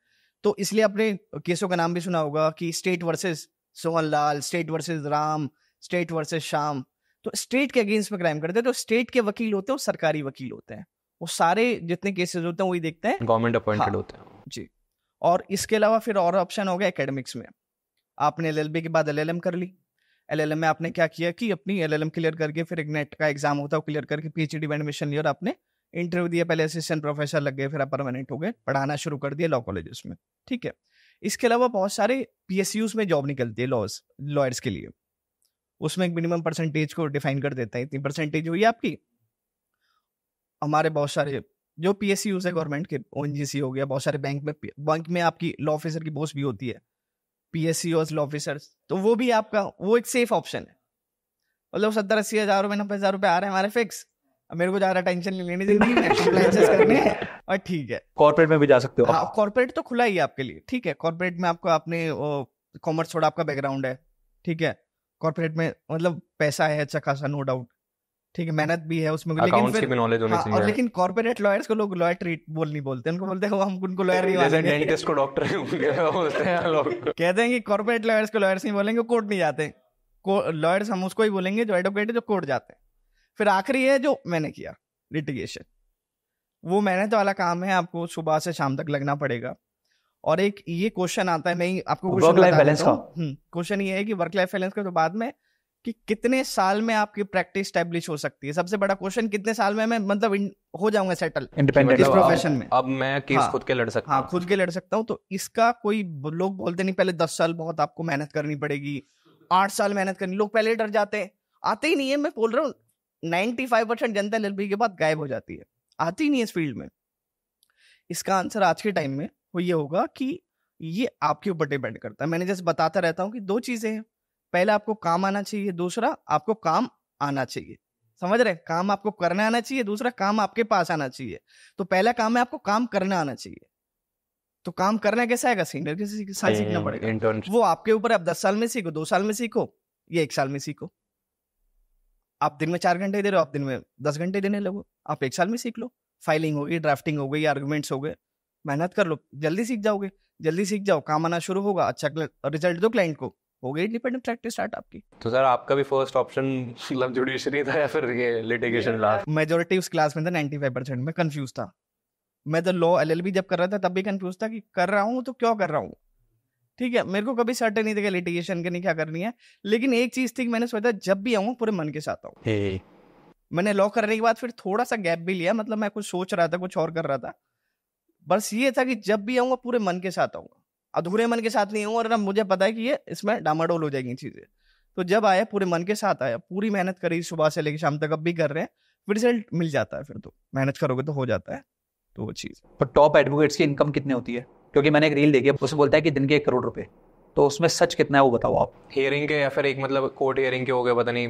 तो इसलिए आपने केसों का नाम भी सुना होगा कि state versus Sohan Lal state versus Ram state versus Sham तो स्टेट के अगेंस्ट में क्राइम करते हैं तो स्टेट के वकील होते हैं वो सरकारी वकील होते हैं वो सारे जितने केसेस होते हैं वही देखते हैं गवर्नमेंट अपॉइंटेड हाँ, होते हैं जी और इसके अलावा फिर और ऑप्शन हो गया एकेडमिक्स में आपने एल के बाद एल कर ली एलएलएम में आपने क्या किया कि अपनी एलएलएम क्लियर करके फिर इग्नेट का एग्जाम होता है क्लियर करके पीएचडी में एडमिशन लिया और आपने इंटरव्यू दिया पहले असिस्टेंट प्रोफेसर लग गए फिर आप परमानेंट हो गए पढ़ाना शुरू कर दिया लॉ कॉलेजेस में ठीक है इसके अलावा बहुत सारे पी में जॉब निकलती है लॉज लॉयर्स के लिए उसमें एक मिनिमम परसेंटेज को डिफाइन कर देता है इतनी परसेंटेज हुई आपकी हमारे बहुत सारे जो पी है गवर्नमेंट के ओ हो गया बहुत सारे बैंक में बैंक में आपकी लॉ ऑफिसर की पोस्ट भी होती है पीएससी ऑफिसर्स तो वो भी आपका वो एक सेफ ऑप्शन है मतलब सत्तर अस्सी हजार रुपये नब्बे हजार रुपये आ रहे हैं हमारे फिक्स मेरे को ज्यादा टेंशन नहीं लेनी जिंदगी करने हैं और ठीक है कॉर्पोरेट में भी जा सकते हो हाँ कॉर्पोरेट तो खुला ही है आपके लिए ठीक है कॉर्पोरेट में आपको आपने कॉमर्स थोड़ा आपका बैकग्राउंड है ठीक है कॉर्पोरेट में मतलब पैसा है अच्छा खासा नो डाउट ठीक है मेहनत भी है उसमें भी लेकिन फिर, नॉलेज होनी हाँ, चाहिए और लेकिन कॉर्पोरेट लॉयर्स को लोग लॉयर ट्रीट बोल नहीं बोलते उनको बोलते हैं हम उनको लॉयर नहीं जैसे डेंटिस्ट को डॉक्टर बोलते हैं लोग कहते हैं कि कॉर्पोरेट लॉयर्स को लॉयर्स नहीं बोलेंगे कोर्ट नहीं जाते लॉयर्स हम उसको ही बोलेंगे जो एडवोकेट है जो कोर्ट जाते हैं फिर आखिरी है जो मैंने किया लिटिगेशन वो मेहनत वाला काम है आपको सुबह से शाम तक लगना पड़ेगा और एक ये क्वेश्चन आता है नहीं आपको क्वेश्चन हम्म, ये है कि वर्क लाइफ बैलेंस का तो बाद में कि कितने साल में आपकी प्रैक्टिस स्टैब्लिश हो सकती है सबसे बड़ा क्वेश्चन कितने साल में मैं मतलब हो जाऊंगा सेटल इंडिपेंडेंट इस प्रोफेशन में अब मैं केस हाँ, खुद के लड़ सकता हाँ खुद के लड़ सकता हूँ तो इसका कोई लोग बोलते नहीं पहले दस साल बहुत आपको मेहनत करनी पड़ेगी आठ साल मेहनत करनी लोग पहले डर जाते हैं आते ही नहीं है मैं बोल रहा हूँ नाइनटी फाइव परसेंट जनता एल के बाद गायब हो जाती है आती ही नहीं इस फील्ड में इसका आंसर आज के टाइम में वो ये होगा कि ये आपके ऊपर डिपेंड करता है मैंने जैसे बताता रहता हूँ कि दो चीजें हैं पहले आपको काम आना चाहिए दूसरा आपको काम आना चाहिए समझ रहे काम आपको करना आना चाहिए दूसरा काम आपके पास आना चाहिए तो पहला काम है आपको काम करना आना चाहिए तो काम करना कैसे आएगा सीनियर के साथ सीखना पड़ेगा वो आपके ऊपर आप दस साल में सीखो दो साल में सीखो ये एक साल में सीखो आप दिन में चार घंटे दे रहे हो आप दिन में दस घंटे देने लगो आप एक साल में सीख लो फाइलिंग होगी ड्राफ्टिंग हो गई आर्गूमेंट्स हो गए मेहनत कर लो जल्दी सीख जाओगे जल्दी सीख जाओ काम आना शुरू होगा अच्छा रिजल्ट दो क्लाइंट को हो गई इंडिपेंडेंट प्रैक्टिस स्टार्ट आपकी तो सर आपका भी फर्स्ट ऑप्शन लव जुडिशरी था या फिर ये लिटिगेशन लॉ मेजोरिटी उस क्लास में था 95% में कंफ्यूज था मैं तो लॉ एलएलबी जब कर रहा था तब भी कंफ्यूज था कि कर रहा हूँ तो क्यों कर रहा हूँ ठीक है मेरे को कभी सर्टे नहीं था कि लिटिगेशन के नहीं क्या करनी है लेकिन एक चीज थी मैंने सोचा जब भी आऊँ पूरे मन के साथ आऊँ hey. मैंने लॉ करने के बाद फिर थोड़ा सा गैप भी लिया मतलब मैं कुछ सोच रहा था कुछ और कर रहा था बस ये था कि जब भी आऊंगा पूरे मन के साथ आऊंगा अधूरे मन के साथ नहीं हूँ और ना मुझे पता है कि ये इसमें डामाडोल हो जाएगी चीज़ें तो जब आया पूरे मन के साथ आया पूरी मेहनत करी सुबह से लेकर शाम तक अब भी कर रहे हैं फिर रिजल्ट मिल जाता है फिर तो मेहनत करोगे तो हो जाता है तो वो चीज़ पर टॉप एडवोकेट्स की इनकम कितनी होती है क्योंकि मैंने एक रील देखी है उसमें बोलता है कि दिन के एक करोड़ रुपए तो उसमें सच कितना है वो बताओ आप हियरिंग के या फिर एक मतलब कोर्ट हियरिंग के हो गए पता नहीं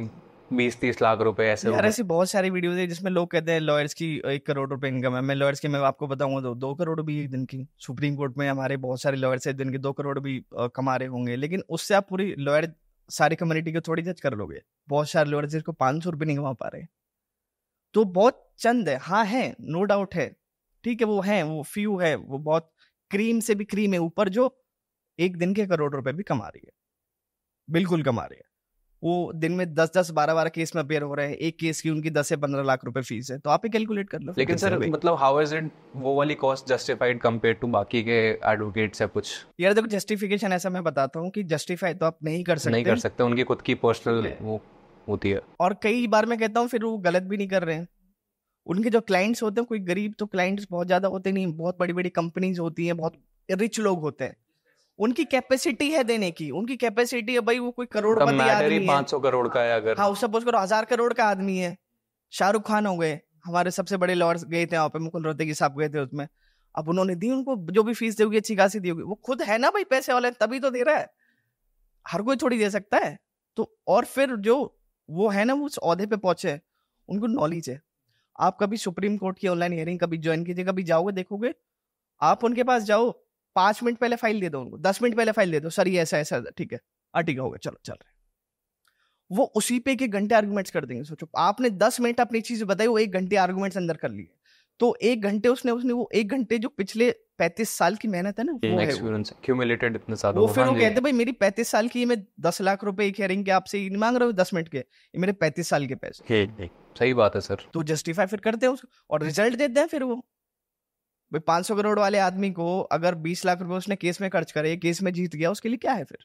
बीस तीस लाख रुपए ऐसे यार ऐसी बहुत सारी वीडियो है जिसमें लोग कहते हैं लॉयर्स की एक करोड़ रुपए इनकम है मैं लॉयर्स की मैं आपको बताऊंगा तो दो करोड़ भी एक दिन की सुप्रीम कोर्ट में हमारे बहुत सारे लॉयर्स है दिन के दो करोड़ भी कमा रहे होंगे लेकिन उससे आप पूरी लॉयर सारी कम्युनिटी को थोड़ी जज कर लोगे बहुत सारे लॉयर्स जिसको पांच सौ रुपये नहीं कमा पा रहे तो बहुत चंद है हाँ है नो डाउट है ठीक है वो है वो फ्यू है वो बहुत क्रीम से भी क्रीम है ऊपर जो एक दिन के करोड़ रुपए भी कमा रही है बिल्कुल कमा रही है वो दिन में दस दस बारह बारह केस में अपेयर हो रहे हैं एक केस की उनकी दस से पंद्रह लाख रुपए फीस है तो आप ही कैलकुलेट कर लो लेकिन सर मतलब हाउ इज इट वो वाली कॉस्ट जस्टिफाइड कंपेयर टू बाकी के एडवोकेट्स है कुछ यार देखो जस्टिफिकेशन ऐसा मैं बताता हूँ कि जस्टिफाई तो आप नहीं कर सकते नहीं कर सकते उनकी खुद की पर्सनल वो होती है और कई बार मैं कहता हूँ फिर वो गलत भी नहीं कर रहे हैं उनके जो क्लाइंट्स होते हैं कोई गरीब तो क्लाइंट्स बहुत ज्यादा होते नहीं बहुत बड़ी बड़ी कंपनीज होती हैं बहुत रिच लोग होते हैं उनकी कैपेसिटी है देने की उनकी कैपेसिटी है भाई वो कोई करोड़पति आदमी है पांच सौ करोड़ का है अगर हाँ सपोज करो हजार करोड़ का आदमी है शाहरुख खान हो गए हमारे सबसे बड़े लॉर्ड गए थे वहाँ पे मुकुल रोहतगी साहब गए थे उसमें अब उन्होंने दी उनको जो भी फीस देगी अच्छी खासी दी होगी वो खुद है ना भाई पैसे वाले तभी तो दे रहा है हर कोई थोड़ी दे सकता है तो और फिर जो वो है ना वो उस औहदे पे पहुंचे उनको नॉलेज है आप कभी सुप्रीम कोर्ट की ऑनलाइन हियरिंग कभी ज्वाइन कीजिए कभी जाओगे देखोगे आप उनके पास जाओ पांच मिनट पहले फाइल दे दो उनको दस मिनट पहले फाइल दे दो सर ये ऐसा ऐसा ठीक है हाँ ठीक हो गया चलो चल रहे वो उसी पे के घंटे आर्गूमेंट्स कर देंगे सोचो आपने दस मिनट अपनी चीज बताई वो एक घंटे आर्गूमेंट्स अंदर कर लिए तो एक घंटे उसने उसने वो एक घंटे जो पिछले पैंतीस साल की मेहनत है ना वो है इतना ज्यादा वो फिर हाँ वो कहते भाई मेरी पैंतीस साल की मैं दस लाख रुपए एक हेयरिंग के आपसे नहीं मांग रहा हूँ दस मिनट के ये मेरे पैंतीस साल के पैसे सही बात है सर तो जस्टिफाई फिर करते हैं उसको और रिजल्ट देते हैं फिर वो भाई पांच सौ करोड़ वाले आदमी को अगर बीस लाख रुपए उसने केस में खर्च करे केस में जीत गया उसके लिए क्या है फिर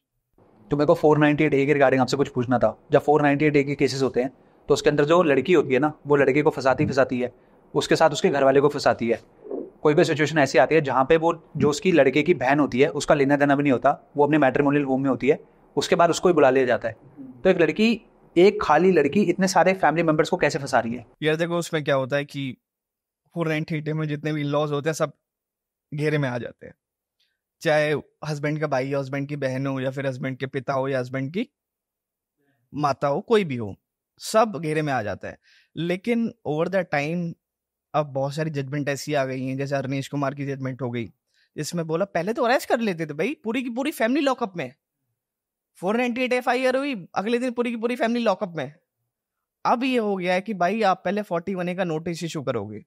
तो मेरे को फोर नाइनटी एट ए के रिगार्डिंग आपसे कुछ पूछना था जब फोर नाइनटी एट ए के केसेस होते हैं तो उसके अंदर जो लड़की होती है ना वो लड़के को फंसाती हम्म। फंसाती है उसके साथ उसके घर वाले को फंसाती है कोई भी सिचुएशन ऐसी आती है जहाँ पे वो जो हम्म। उसकी लड़के की बहन होती है उसका लेना देना भी नहीं होता वो अपने मैट्रिमोनियल होम में होती है उसके बाद उसको ही बुला लिया जाता है तो एक लड़की एक खाली लड़की इतने सारे फैमिली मेंबर्स को कैसे फंसा रही है यार देखो उसमें क्या होता है कि फूड एंड थीटे में जितने भी लॉज होते हैं सब घेरे में आ जाते हैं चाहे हस्बैंड का भाई हो हस्बैंड की बहन हो या फिर हस्बैंड के पिता हो या हस्बैंड की माता हो कोई भी हो सब घेरे में आ जाता है लेकिन ओवर द टाइम अब बहुत सारी जजमेंट ऐसी आ गई हैं जैसे अरनेश कुमार की जजमेंट हो गई जिसमें बोला पहले तो अरेस्ट कर लेते थे भाई पूरी की पूरी फैमिली लॉकअप में four ninety eight F I R हुई अगले दिन पूरी की पूरी फैमिली लॉकअप में अब ये हो गया है कि भाई आप पहले फोर्टी वन ए का नोटिस इशू करोगे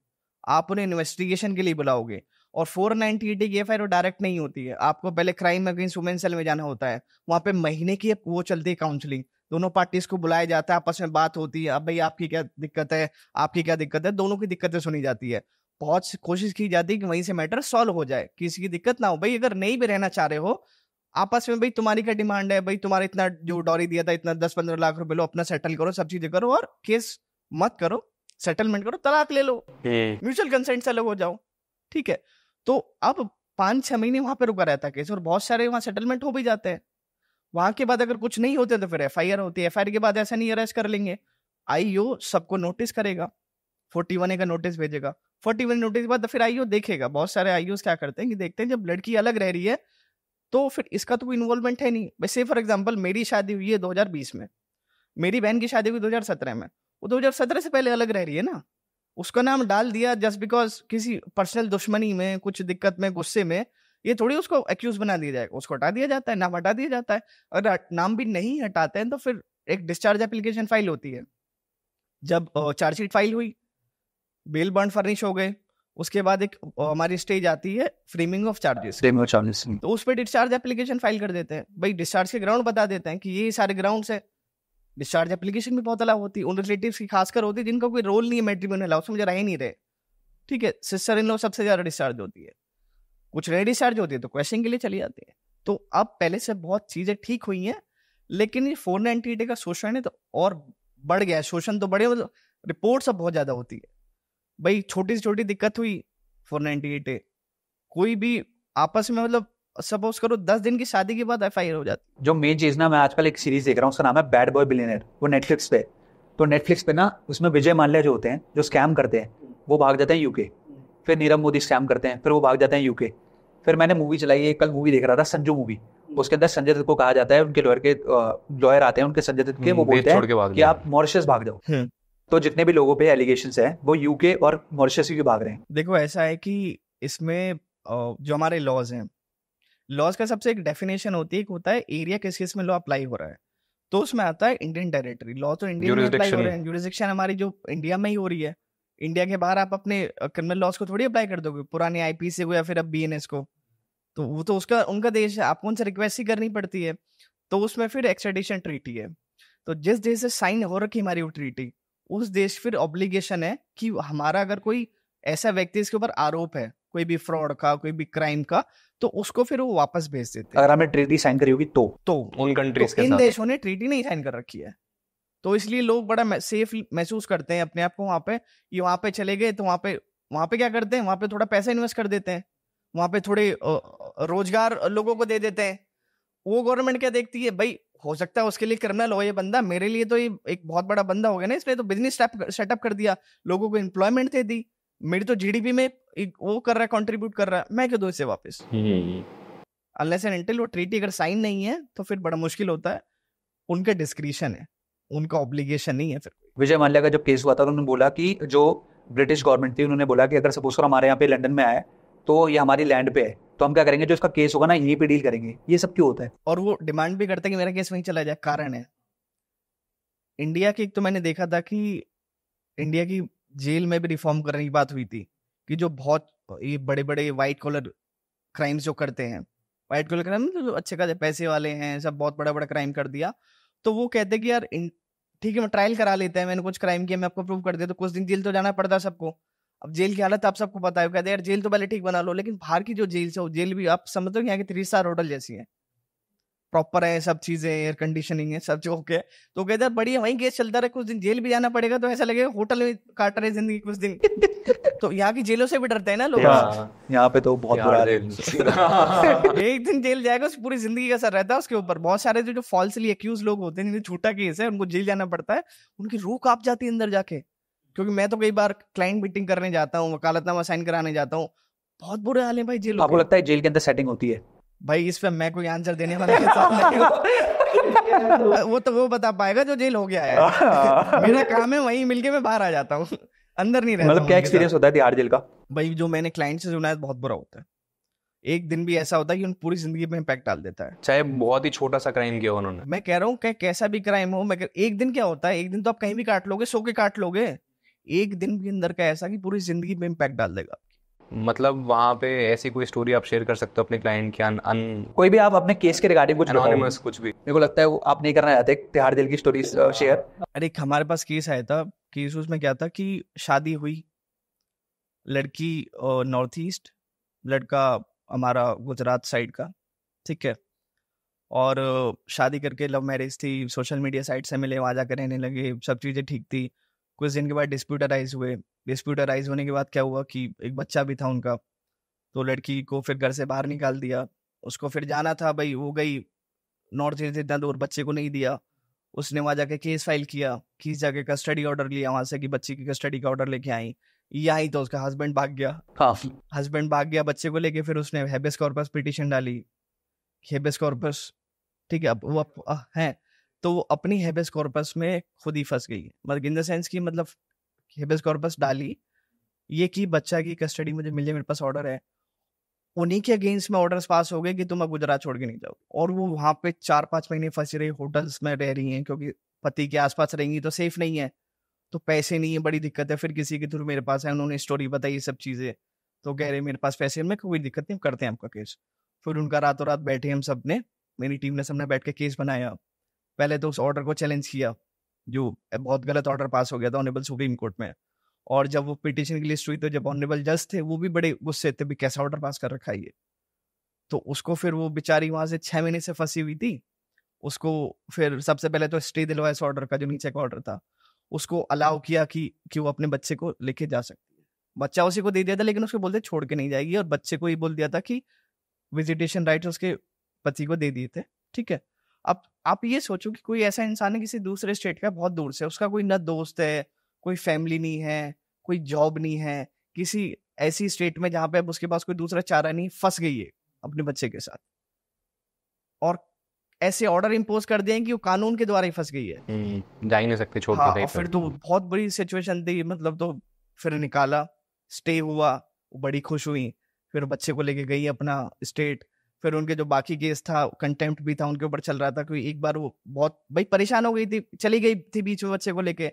आप उन्हें इन्वेस्टिगेशन के लिए बुलाओगे और फोर नाइनटी टी की एफ वो डायरेक्ट नहीं होती है आपको पहले क्राइम अगेंस्ट वुमेन सेल में जाना होता है वहाँ पे महीने की वो चलती है काउंसलिंग दोनों पार्टीज को बुलाया जाता है आपस में बात होती है अब भाई आपकी क्या दिक्कत है आपकी क्या दिक्कत है दोनों की दिक्कतें सुनी जाती है बहुत कोशिश की जाती है कि वहीं से मैटर सॉल्व हो जाए किसी की दिक्कत ना हो भाई अगर नहीं भी रहना चाह रहे हो आपस में भाई तुम्हारी क्या डिमांड है भाई तुम्हारे इतना जो डॉरी दिया था इतना दस पंद्रह लाख रुपए लो अपना सेटल करो सब चीजें करो और केस मत करो सेटलमेंट करो तलाक ले लो म्यूचुअल हम्म। कंसेंट से अलग हो जाओ ठीक है तो अब पांच छह महीने वहां पर रुका रहता केस और बहुत सारे वहां सेटलमेंट हो भी जाते हैं वहां के बाद अगर कुछ नहीं होते तो फिर एफ होती है एफ के बाद ऐसा नहीं अरेस्ट कर लेंगे आई सबको नोटिस करेगा फोर्टी वन का नोटिस भेजेगा फोर्टी वन नोटिस के बाद तो फिर आईओ देखेगा बहुत सारे आईओ क्या करते हैं कि देखते हैं जब लड़की अलग रह रही है तो फिर इसका तो कोई इन्वॉल्वमेंट है नहीं वैसे फॉर एग्जाम्पल मेरी शादी हुई है दो में मेरी बहन की शादी हुई दो में वो तो सत्रह से पहले अलग रह रही है ना उसका नाम डाल दिया जस्ट बिकॉज किसी पर्सनल दुश्मनी में कुछ दिक्कत में गुस्से में ये थोड़ी उसको एक्यूज बना दिया जाएगा उसको हटा दिया जाता है नाम हटा दिया जाता है अगर नाम भी नहीं हटाते हैं तो फिर एक डिस्चार्ज एप्लीकेशन फाइल होती है जब चार्जशीट फाइल हुई बेल बंड फर्निश हो गए उसके बाद एक हमारी स्टेज आती है फ्रेमिंग ऑफ चार्जेस तो उस पर डिस्चार्ज एप्लीकेशन फाइल कर देते हैं भाई डिस्चार्ज के ग्राउंड बता देते हैं कि ये सारे ग्राउंड है डिस्चार्ज एप्लीकेशन भी बहुत अलाउ होती है उन रिलेटिव्स की खासकर होती है जिनका कोई रोल नहीं है मेट्रीमोनी में अलाउ समझ रह ही नहीं रहे ठीक है सिस्टर इन लोग सबसे ज़्यादा डिस्चार्ज होती है कुछ नहीं डिस्चार्ज होती है तो क्वेश्चन के लिए चली जाती है तो अब पहले से बहुत चीज़ें ठीक हुई हैं लेकिन ये नाइनटी एंटिटी का शोषण है तो और बढ़ गया है शोषण तो बढ़े मतलब रिपोर्ट सब बहुत ज़्यादा होती है भाई छोटी से छोटी दिक्कत हुई नाइनटी एंटिटी कोई भी आपस में मतलब सपोज करो दस दिन की शादी के बाद एफ हो जाती जो मेन चीज ना मैं आजकल एक सीरीज देख रहा हूँ उसका नाम है बैड बॉय बिलियनर वो नेटफ्लिक्स पे तो नेटफ्लिक्स पे ना उसमें विजय माल्या जो होते हैं जो स्कैम करते हैं वो भाग जाते हैं यूके फिर नीरव मोदी स्कैम करते हैं फिर वो भाग जाते हैं यूके फिर मैंने मूवी चलाई कल मूवी देख रहा था संजू मूवी उसके अंदर संजय दत्त को कहा जाता है उनके लॉयर के लॉयर आते हैं उनके संजय दत्त के हम्म, वो बोलते हैं कि आप मॉरिशस भाग जाओ हम्म। तो जितने भी लोगों पे एलिगेशन है वो यूके और मॉरिशस भाग रहे हैं देखो ऐसा है कि इसमें जो हमारे लॉज हैं लॉज का सबसे एक डेफिनेशन होती है एक होता है एरिया किस किस में लॉ अप्लाई हो रहा है तो उसमें आता है इंडियन टेरिटरी लॉ तो इंडिया में अप्लाई हो रहा है यूरिस्डिक्शन हमारी जो इंडिया में ही हो रही है इंडिया के बाहर आप अपने क्रिमिनल लॉज को थोड़ी अप्लाई कर दोगे पुराने आई आईपीसी को या फिर अब बीएनएस को तो वो तो उसका उनका देश है आपको उनसे रिक्वेस्ट ही करनी पड़ती है तो उसमें फिर एक्सटेडिशन ट्रीटी है तो जिस देश से साइन हो रखी हमारी वो ट्रीटी उस देश फिर ऑब्लिगेशन है कि हमारा अगर कोई ऐसा व्यक्ति इसके ऊपर आरोप है कोई भी फ्रॉड का कोई भी क्राइम का तो उसको फिर वो वापस भेज देते अगर हमें ट्रीटी साइन करी होगी तो तो उन कंट्रीज तो के इन देशों ने ट्रीटी नहीं साइन कर रखी है तो इसलिए लोग बड़ा सेफ महसूस करते हैं अपने आप को वहां पे ये वहां पे चले गए तो वहां पे वहां पे क्या करते हैं वहां पे थोड़ा पैसा इन्वेस्ट कर देते हैं वहां पे थोड़े रोजगार लोगों को दे देते हैं वो गवर्नमेंट क्या देखती है भाई हो सकता है उसके लिए क्रिमिनल हो ये बंदा मेरे लिए तो ये एक बहुत बड़ा बंदा हो गया ना इसने तो बिजनेस सेटअप कर दिया लोगों को एम्प्लॉयमेंट दे दी मेरी तो जीडीपी में वो कर रहा है कंट्रीब्यूट कर रहा है मैं क्यों दो इसे वापस अनलेस एंड एंटिल वो ट्रीटी अगर साइन नहीं है तो फिर बड़ा मुश्किल होता है उनका डिस्क्रिशन है उनका ऑब्लिगेशन नहीं है फिर विजय माल्या का जब केस हुआ था तो उन्होंने बोला कि जो ब्रिटिश गवर्नमेंट थी उन्होंने बोला कि अगर सपोज कर हमारे यहाँ पे लंदन में आए तो ये हमारी लैंड पे है तो हम क्या करेंगे जो इसका केस होगा ना यहीं पे डील करेंगे ये सब क्यों होता है और वो डिमांड भी करते हैं कि मेरा केस वहीं चला जाए कारण है इंडिया की एक तो मैंने देखा था कि इंडिया की जेल में भी रिफॉर्म करने की बात हुई थी कि जो बहुत ये बड़े बड़े व्हाइट कॉलर क्राइम्स जो करते हैं व्हाइट कॉलर क्राइम जो अच्छे खासे पैसे वाले हैं सब बहुत बड़ा बड़ा क्राइम कर दिया तो वो कहते कि यार ठीक है मैं ट्रायल करा लेते हैं मैंने कुछ क्राइम किया मैं आपको प्रूव कर दिया तो कुछ दिन जेल तो जाना पड़ता सबको अब जेल की हालत आप सबको पता है कहते यार जेल तो पहले ठीक बना लो लेकिन बाहर की जो जेल है वो जेल भी आप समझ लो यहाँ की थ्री स्टार होटल जैसी है प्रॉपर है सब चीजें एयर कंडीशनिंग है सब जो ओके तो कहते बढ़िया वहीं केस चलता रहे कुछ दिन जेल भी जाना पड़ेगा तो ऐसा लगेगा होटल में काट रहे जिंदगी कुछ दिन तो यहाँ की जेलों से भी डरते हैं ना लोग हाँ, यहाँ पे तो बहुत बुरा एक दिन जेल जाएगा उसकी पूरी जिंदगी का असर रहता है उसके ऊपर बहुत सारे जो फॉल्सली एक्यूज लोग होते हैं जिन्हें छोटा केस है उनको जेल जाना पड़ता है उनकी रूह काप जाती है अंदर जाके क्योंकि मैं तो कई बार क्लाइंट मीटिंग करने जाता हूँ वकालतनामा साइन कराने जाता हूँ बहुत बुरे हाल है भाई जेल आपको लगता है जेल के अंदर सेटिंग होती है भाई इस पे मैं कोई आंसर देने वाला के साथ नहीं हूँ वो तो वो बता पाएगा जो जेल हो गया है मेरा काम है वहीं मिलके मैं बाहर आ जाता हूँ अंदर नहीं रहता मतलब क्या एक्सपीरियंस होता है तिहाड़ जेल का भाई जो मैंने क्लाइंट से सुना है बहुत बुरा होता है एक दिन भी ऐसा होता है कि उन पूरी जिंदगी में इम्पैक्ट डाल देता है चाहे बहुत ही छोटा सा क्राइम किया उन्होंने मैं कह रहा हूँ क्या कैसा भी क्राइम हो मैं कर... एक दिन क्या होता है एक दिन तो आप कहीं भी काट लोगे सो के काट लोगे एक दिन भी अंदर का ऐसा कि पूरी जिंदगी में इम्पैक्ट डाल देगा मतलब वहाँ पे ऐसी कोई स्टोरी आप शेयर कर सकते हो अपने क्लाइंट के अन, अन कोई भी आप अपने केस के रिगार्डिंग कुछ अनोनिमस कुछ भी मेरे को लगता है वो आप नहीं करना चाहते तिहाड़ दिल की स्टोरी शेयर अरे हमारे पास केस आया था केस उसमें क्या था कि शादी हुई लड़की नॉर्थ ईस्ट लड़का हमारा गुजरात साइड का ठीक है और शादी करके लव मैरिज थी सोशल मीडिया साइट से मिले वहाँ जाकर रहने लगे सब चीज़ें ठीक थी कुछ दिन के बाद डिस्प्यूट अराइज हुए डिस्प्यूट अराइज होने के बाद क्या हुआ कि एक बच्चा भी था उनका तो लड़की को फिर घर से बाहर निकाल दिया उसको फिर जाना था भाई वो गई नॉर्थ ईस्ट इतना दूर बच्चे को नहीं दिया उसने वहाँ जाके केस फाइल किया किस जाके कस्टडी ऑर्डर लिया वहाँ से कि बच्ची की कस्टडी का ऑर्डर लेके आई या ही तो उसका हस्बैंड भाग गया हस्बैंड भाग गया बच्चे को लेके फिर उसने हेबेस कॉर्पस पिटिशन डाली हेबेस कॉर्पस ठीक है अब वो है तो वो अपनी हेबेस कॉर्पस में खुद ही फंस गई मतलब इन द सेंस की मतलब हेबस कॉर्पस डाली ये कि बच्चा की कस्टडी मुझे मिल मेरे पास ऑर्डर है उन्हीं के अगेंस्ट में ऑर्डर पास हो गए कि तुम अब गुजरात छोड़ के नहीं जाओ और वो वहाँ पे चार पाँच महीने फंसी रही होटल्स में रह रही हैं क्योंकि पति के आसपास रहेंगी तो सेफ नहीं है तो पैसे नहीं है बड़ी दिक्कत है फिर किसी के थ्रू मेरे पास है उन्होंने स्टोरी बताई सब चीज़ें तो कह रहे मेरे पास पैसे में कोई दिक्कत नहीं करते हैं आपका केस फिर उनका रातों रात बैठे हम सब ने मेरी टीम ने सबने बैठ के केस बनाया पहले तो उस ऑर्डर को चैलेंज किया जो बहुत गलत ऑर्डर पास हो गया था ऑनरेबल सुप्रीम कोर्ट में और जब वो पिटिशन की लिस्ट हुई तो जब ऑनरेबल जज थे वो भी बड़े गुस्से थे भी कैसा ऑर्डर पास कर रखा है ये तो उसको फिर वो बेचारी वहां से छह महीने से फंसी हुई थी उसको फिर सबसे पहले तो स्टे दिलवाया इस ऑर्डर का जो नीचे का ऑर्डर था उसको अलाउ किया कि कि वो अपने बच्चे को लेके जा सकती है बच्चा उसी को दे दिया था लेकिन उसको बोलते छोड़ के नहीं जाएगी और बच्चे को ये बोल दिया था कि विजिटेशन राइट उसके पति को दे दिए थे ठीक है अब आप ये सोचो कि कोई ऐसा इंसान है किसी दूसरे स्टेट का बहुत दूर से उसका कोई ना दोस्त है कोई फैमिली नहीं है कोई जॉब नहीं है किसी ऐसी स्टेट में जहां पे अब उसके पास कोई दूसरा चारा नहीं फंस गई है अपने बच्चे के साथ और ऐसे ऑर्डर इम्पोज कर दें कि वो कानून के द्वारा ही फंस गई है हम्म, जा ही नहीं सकते छोड़ हाँ, तो और फिर तो बहुत बड़ी सिचुएशन थी मतलब तो फिर निकाला स्टे हुआ वो बड़ी खुश हुई फिर बच्चे को लेके गई अपना स्टेट फिर उनके जो बाकी केस था कंटेम्प्ट भी था उनके ऊपर चल रहा था क्योंकि एक बार वो बहुत भाई परेशान हो गई थी चली गई थी बीच में बच्चे को लेके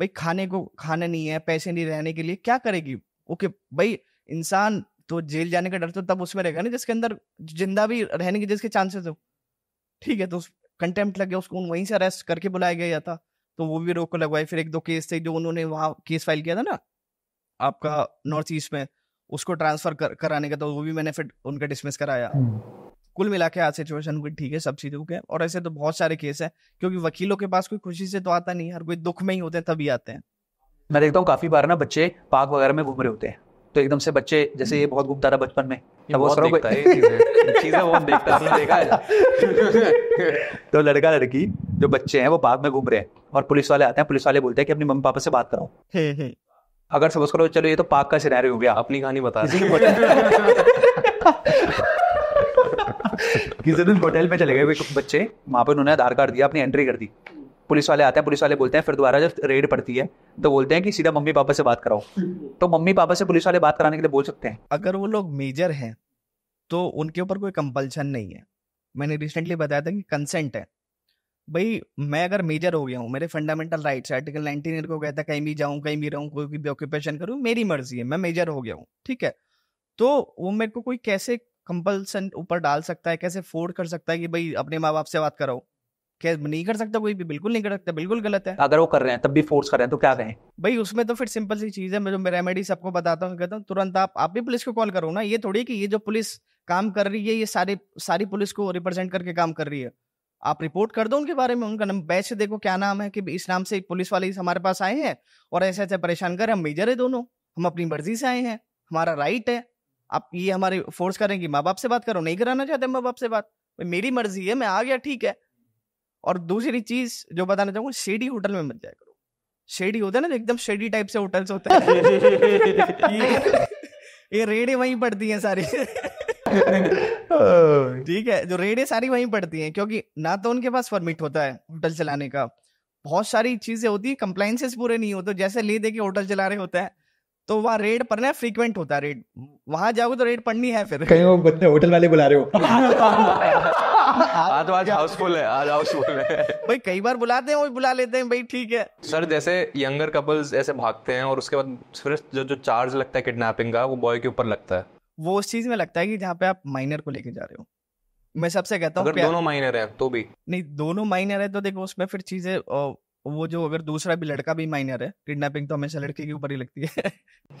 भाई खाने को खाना नहीं है पैसे नहीं रहने के लिए क्या करेगी ओके भाई इंसान तो जेल जाने का डर तो तब उसमें रहेगा ना जिसके अंदर जिंदा भी रहने के जिसके चांसेस हो ठीक है तो कंटेम्प्ट लग गया उसको वहीं से अरेस्ट करके बुलाया गया था तो वो भी रोक को लगवाई फिर एक दो केस थे जो उन्होंने वहाँ केस फाइल किया था ना आपका नॉर्थ ईस्ट में उसको ट्रांसफर कर, कराने का तो वो भी मैंने फिर उनका डिसमिस कराया हम्म। कुल मिला के आज सिचुएशन कोई ठीक है सब चीज़ों के और ऐसे तो बहुत सारे केस है क्योंकि वकीलों के पास कोई खुशी से तो आता नहीं हर कोई दुख में ही होते हैं तभी आते हैं मैं देखता हूँ काफ़ी बार ना बच्चे पार्क वगैरह में घूम रहे होते हैं तो एकदम से बच्चे जैसे ये हम्म। बहुत घूमता था बचपन में तो लड़का लड़की जो बच्चे हैं वो पार्क में घूम रहे हैं और पुलिस वाले आते हैं पुलिस वाले बोलते हैं कि अपने मम्मी पापा से बात कराओ अगर सपोज करो चलो ये तो पाक का सिनेरियो हो गया अपनी कहानी बता किसी दिन होटल पे चले गए बच्चे वहां पर उन्होंने आधार कार्ड दिया अपनी एंट्री कर दी पुलिस वाले आते हैं पुलिस वाले बोलते हैं फिर दोबारा जब रेड पड़ती है तो बोलते हैं कि सीधा मम्मी पापा से बात कराओ तो मम्मी पापा से पुलिस वाले बात कराने के लिए बोल सकते हैं अगर वो लोग मेजर हैं तो उनके ऊपर कोई कंपल्शन नहीं है मैंने रिसेंटली बताया था कि कंसेंट है भाई मैं अगर मेजर हो गया हूँ मेरे फंडामेंटल राइट्स आर्टिकल नाइनटीन को कहता है कहीं भी जाऊँ कहीं भी रहूँ कोई भी ऑक्यूपेशन करूँ मेरी मर्जी है मैं मेजर हो गया हूँ ठीक है तो वो मेरे को कोई कैसे कंपल्सन ऊपर डाल सकता है कैसे फोर्ड कर सकता है कि भाई अपने माँ बाप से बात कराओ क्या नहीं कर सकता कोई भी बिल्कुल नहीं कर सकता बिल्कुल गलत है अगर वो कर रहे हैं तब भी फोर्स कर रहे हैं तो क्या कहें भाई उसमें तो फिर सिंपल सी चीज है मैं जो मैं रेमेडी सबको बताता हूँ कहता हूँ तुरंत आप आप भी पुलिस को कॉल करो ना ये थोड़ी कि ये जो पुलिस काम कर रही है ये सारे सारी पुलिस को रिप्रेजेंट करके काम कर रही है आप रिपोर्ट कर दो उनके बारे में उनका नाम बैच देखो क्या नाम है कि इस नाम से पुलिस वाले हमारे पास आए हैं और ऐसे ऐसे परेशान कर हम मेजर है दोनों हम अपनी मर्जी से आए हैं हमारा राइट है आप ये हमारे फोर्स करें कि माँ बाप से बात करो नहीं कराना चाहते माँ बाप से बात मेरी मर्जी है मैं आ गया ठीक है और दूसरी चीज जो बताना चाहूंगा शेडी होटल में मत जाया करो शेडी होता है ना एकदम शेडी टाइप से होटल्स होते हैं ये रेडे वहीं पड़ती हैं सारी ठीक है जो रेडे सारी वहीं पड़ती हैं क्योंकि ना तो उनके पास परमिट होता है होटल चलाने का बहुत सारी चीजें होती है कंप्लाइंसेस पूरे नहीं होते जैसे ले दे के होटल चला रहे तो होता है तो वहाँ रेड पड़ना फ्रीक्वेंट होता है रेड वहां जाओगे तो रेड पड़नी है फिर कहीं वो बच्चे होटल वाले बुला रहे हो आज आज हाउसफुल है आज हाउसफुल है भाई कई बार बुलाते हैं वो बुला लेते हैं भाई ठीक है सर जैसे यंगर कपल्स ऐसे भागते हैं और उसके बाद फिर जो जो चार्ज लगता है किडनैपिंग का वो बॉय के ऊपर लगता है वो उस चीज में लगता है कि जहाँ पे आप माइनर को लेके जा रहे हो मैं सबसे कहता हूँ दोनों माइनर है तो भी नहीं दोनों माइनर है तो देखो उसमें फिर चीजें वो जो अगर दूसरा भी लड़का भी माइनर है किडनैपिंग तो हमेशा लड़के के ऊपर ही लगती है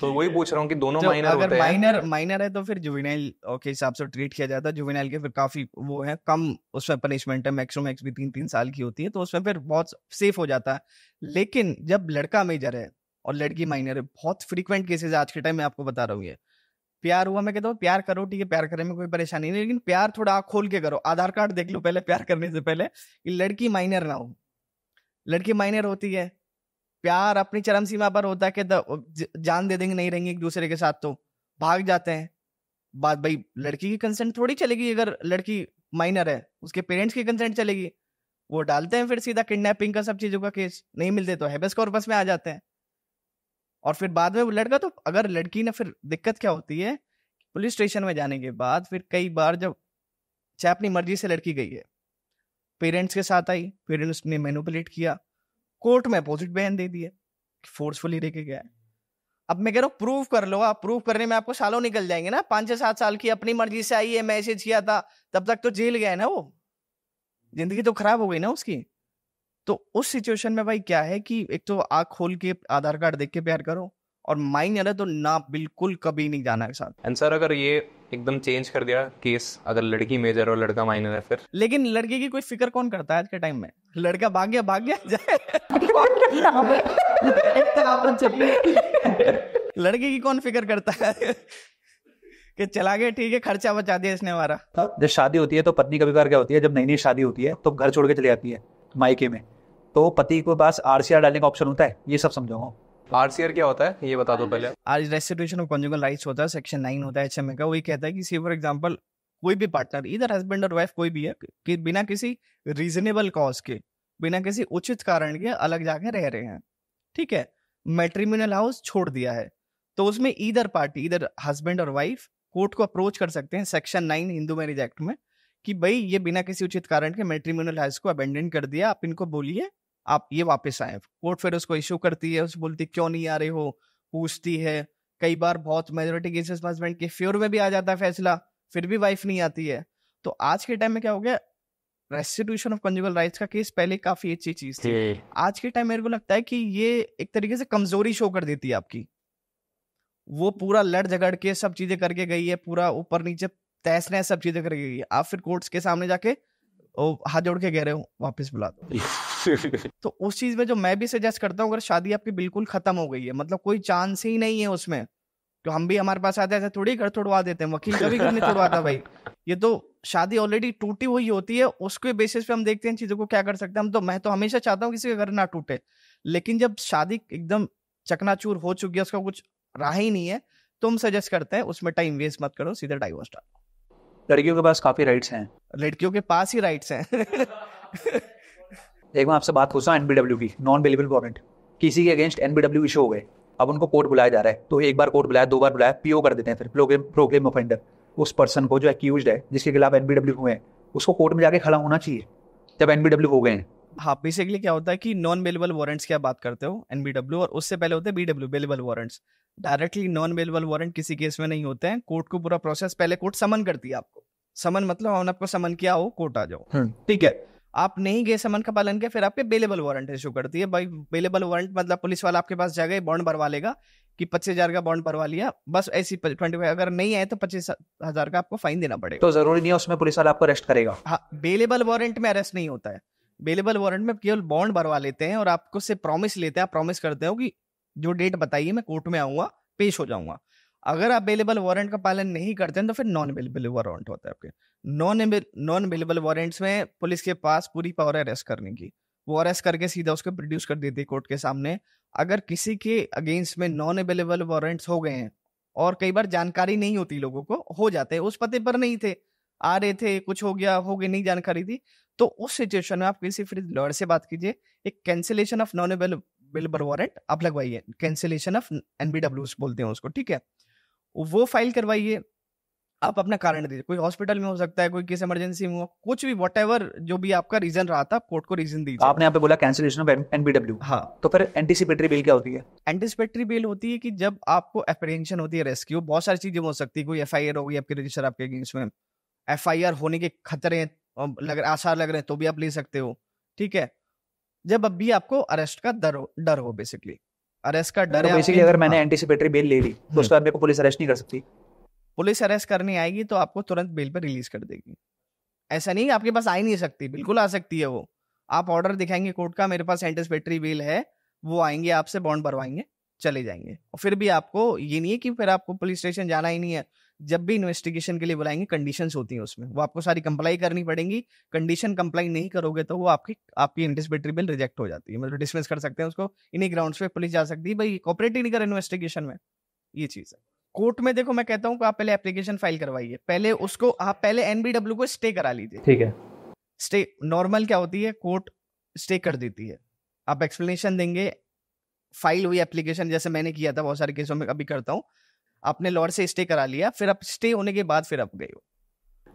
तो वही पूछ रहा हूँ कि दोनों माइनर अगर माइनर माइनर है तो फिर जुवेनाइल के हिसाब से ट्रीट किया जाता है जुवेनाइल के फिर काफी वो है कम उसमें पनिशमेंट है मैक्सिमम मैक्स भी तीन तीन साल की होती है तो उसमें फिर बहुत सेफ हो जाता है लेकिन जब लड़का मेजर है और लड़की माइनर है बहुत फ्रीक्वेंट केसेज आज के टाइम में आपको बता रहा हूँ प्यार हुआ मैं कहता हूँ प्यार करो ठीक है प्यार करने में कोई परेशानी नहीं लेकिन प्यार थोड़ा खोल के करो आधार कार्ड देख लो पहले प्यार करने से पहले कि लड़की माइनर ना हो लड़की माइनर होती है प्यार अपनी चरम सीमा पर होता है कि जान दे देंगे नहीं रहेंगे एक दूसरे के साथ तो भाग जाते हैं बात भाई लड़की की कंसेंट थोड़ी चलेगी अगर लड़की माइनर है उसके पेरेंट्स की कंसेंट चलेगी वो डालते हैं फिर सीधा किडनैपिंग का सब चीज़ों का केस नहीं मिलते तो हैबेस कॉर्पस में आ जाते हैं और फिर बाद में वो लड़का तो अगर लड़की ने फिर दिक्कत क्या होती है पुलिस स्टेशन में जाने के बाद फिर कई बार जब चाहे अपनी मर्जी से लड़की गई है पेरेंट्स के साथ आई पेरेंट्स ने मैनुपलेट किया कोर्ट में अपोजिट बहन दे दिए फोर्सफुली लेके गया है अब मैं कह रहा हूँ प्रूव कर लो आप प्रूव करने में आपको सालों निकल जाएंगे ना पाँच छः सात साल की अपनी मर्जी से आई है मैसेज किया था तब तक तो जेल गया है ना वो जिंदगी तो खराब हो गई ना उसकी तो उस सिचुएशन में भाई क्या है कि एक तो आग खोल के आधार कार्ड देख के प्यार करो और माइनर है तो ना बिल्कुल कभी नहीं जाना है साथ एंड सर अगर ये एकदम चेंज कर दिया केस अगर लड़की मेजर और लड़का माइनर है फिर लेकिन लड़के की कोई फिक्र कौन करता है आज के टाइम में लड़का भाग गया भाग गया जाए लड़के की कौन फिक्र करता है कि चला गया ठीक है खर्चा बचा दिया इसने हमारा जब शादी होती है तो पत्नी कभी क्या होती है जब नई नई शादी होती है तो घर छोड़ के चली जाती है मायके में तो पति के पास आरसीआर डालने का ऑप्शन होता है ये सब समझो आरसीआर क्या होता है ये बता दो पहले आज रेस्टोरेशन ऑफ कंज्यूमर राइट्स होता है सेक्शन नाइन होता है एचएमए का वही कहता है कि सी फॉर एग्जाम्पल कोई भी पार्टनर इधर हस्बैंड और वाइफ कोई भी है कि बिना किसी रीजनेबल कॉज के बिना किसी उचित कारण के अलग जाके रह रहे हैं ठीक है मेट्रीमिनल हाउस छोड़ दिया है तो उसमें इधर पार्टी इधर हस्बैंड और वाइफ कोर्ट को अप्रोच कर सकते हैं section nine Hindu marriage act में कि भाई ये बिना किसी उचित कारण के मेट्रीमिनल हाउस को अबेंडन कर दिया आप इनको बोलिए आप ये वापस आए कोर्ट फिर उसको इश्यू करती है उसे बोलती क्यों नहीं आ रहे हो पूछती है कई बार बहुत मेजोरिटी केसेस हस्बैंड के फेवर में भी आ जाता है फैसला फिर भी वाइफ नहीं आती है तो आज के टाइम में क्या हो गया रेस्टिट्यूशन ऑफ कंजुगल राइट्स का केस पहले काफी अच्छी चीज थी आज के टाइम मेरे को लगता है कि ये एक तरीके से कमजोरी शो कर देती है आपकी वो पूरा लड़ झगड़ के सब चीजें करके गई है पूरा ऊपर नीचे तहस नहस सब चीजें करके गई है आप फिर कोर्ट्स के सामने जाके हाथ जोड़ के कह रहे हो वापस बुला दो तो उस चीज में जो मैं भी सजेस्ट करता हूँ अगर शादी आपकी बिल्कुल खत्म हो गई है मतलब कोई चांस ही नहीं है उसमें तो हम भी हमारे पास आते हैं थोड़ी घर तोड़वा देते हैं वकील कभी घर नहीं तोड़वाता भाई ये तो शादी ऑलरेडी टूटी हुई होती है उसके बेसिस पे हम देखते हैं चीजों को क्या कर सकते हैं हम तो मैं तो हमेशा चाहता हूँ किसी का घर ना टूटे लेकिन जब शादी एकदम चकनाचूर हो चुकी है उसका कुछ राह ही नहीं है तो हम सजेस्ट करते हैं उसमें टाइम वेस्ट मत करो सीधा डाइवोर्स डालो लड़कियों के पास काफी राइट्स हैं लड़कियों के पास ही राइट्स हैं एक बार आपसे बात पूछा एनबीडब्ल्यू की नॉन बेलेबल वारंट किसी के अगेंस्ट एनबीडब्ल्यू इशू हो गए अब उनको कोर्ट बुलाया जा रहा है तो एक बार कोर्ट बुलाया दो बार बुलाया पीओ कर देते हैं फिर प्रोग्रेम प्रोक्लेम ऑफेंडर उस पर्सन को जो एक्यूज है जिसके खिलाफ एनबीडब्ल्यू हुए हैं उसको कोर्ट में जाके खड़ा होना चाहिए जब एनबीडब्ल्यू हो गए हैं हाँ बेसिकली क्या होता है कि नॉन बेलेबल वारंट्स की आप बात करते हो एनबीडब्ल्यू और उससे पहले होते हैं BW bailable warrants directly non bailable warrant किसी केस में नहीं होते हैं कोर्ट को पूरा प्रोसेस पहले कोर्ट समन करती है आपको समन मतलब आपको समन किया हो कोर्ट आ जाओ हम्म, ठीक है आप नहीं गए समन का पालन किया फिर आपके बेलेबल वारंट इशू करती है भाई बेलेबल वारंट मतलब पुलिस वाला आपके पास जाएगा बॉन्ड भरवा लेगा कि पच्चीस हजार का बॉन्ड भरवा लिया बस ऐसी ट्वेंटी अगर नहीं आए तो पच्चीस हजार का आपको फाइन देना पड़ेगा तो जरूरी नहीं है उसमें पुलिस वाला आपको अरेस्ट करेगा हाँ बेलेबल वारंट में अरेस्ट नहीं होता है बेलेबल वारंट में केवल बॉन्ड भरवा लेते हैं और आपको से प्रॉमिस लेते हैं आप प्रॉमिस करते हो कि जो डेट बताइए मैं कोर्ट में आऊंगा पेश हो जाऊंगा अगर आप अवेलेबल वारंट का पालन नहीं करते हैं तो फिर नॉन अवेलेबल वारंट होता है आपके नॉन नॉन अवेलेबल वारंट्स में पुलिस के पास पूरी पावर है अरेस्ट करने की वो अरेस्ट करके सीधा उसको प्रोड्यूस कर देती है कोर्ट के सामने अगर किसी के अगेंस्ट में नॉन अवेलेबल वारंट्स हो गए हैं और कई बार जानकारी नहीं होती लोगों को हो जाते हैं उस पते पर नहीं थे आ रहे थे कुछ हो गया हो गई नहीं जानकारी थी तो उस सिचुएशन में आप किसी फिर लॉयर से बात कीजिए एक cancellation of non available warrant आप लगवाइए कैंसिलेशन ऑफ एनबीडब्ल्यू बोलते हैं उसको ठीक है वो फाइल करवाइए आप अपना कारण दीजिए कोई हॉस्पिटल में हो सकता है कोई किस इमरजेंसी में हो कुछ भी वट जो भी आपका रीजन रहा था कोर्ट को रीजन दीजिए आपने यहाँ पे बोला कैंसिलेशन ऑफ एनबीडब्ल्यू हाँ तो फिर एंटीसिपेटरी बिल क्या होती है एंटीसिपेटरी बिल होती है कि जब आपको एप्रीहेंशन होती है रेस्क्यू बहुत सारी चीजें हो सकती है कोई एफ हो गई आपके रजिस्टर आपके अगेंस्ट में एफ होने के खतरे लग आसार लग रहे हैं तो भी आप ले सकते हो ठीक है जब अब भी आपको अरेस्ट का डर हो बेसिकली अरेस्ट का डर तो है अगर मैंने एंटीसिपेटरी बेल ले ली तो उसके बाद हम्म। मेरे को पुलिस अरेस्ट नहीं कर सकती पुलिस अरेस्ट करने आएगी तो आपको तुरंत बेल पर रिलीज कर देगी ऐसा नहीं आपके पास आ ही नहीं सकती बिल्कुल आ सकती है वो आप ऑर्डर दिखाएंगे कोर्ट का मेरे पास एंटीसिपेटरी बेल है वो आएंगे आपसे बॉन्ड भरवाएंगे चले जाएंगे और फिर भी आपको ये नहीं है कि फिर आपको पुलिस स्टेशन जाना ही नहीं है जब भी इन्वेस्टिगेशन के लिए बुलाएंगे कंडीशंस होती हैं उसमें वो आपको सारी कंप्लाई करनी पड़ेंगी कंडीशन कंप्लाई नहीं करोगे तो वो आपकी आपकी एंटिसिपेटरी बिल रिजेक्ट हो जाती है मतलब डिसमिस कर सकते हैं उसको इन्हीं ग्राउंड्स पे पुलिस जा सकती है भाई कॉपरेट ही नहीं कर इन्वेस्टिगेशन में ये चीज़ है कोर्ट में देखो मैं कहता हूँ आप पहले एप्लीकेशन फाइल करवाइए पहले उसको आप पहले एनबीडब्ल्यू को स्टे करा लीजिए ठीक है स्टे नॉर्मल क्या होती है कोर्ट स्टे कर देती है आप एक्सप्लेनेशन देंगे फाइल हुई एप्लीकेशन जैसे मैंने किया था बहुत सारे केसों में अभी करता हूँ आपने लॉर्ड से स्टे करा लिया फिर आप स्टे होने के बाद फिर आप गए हो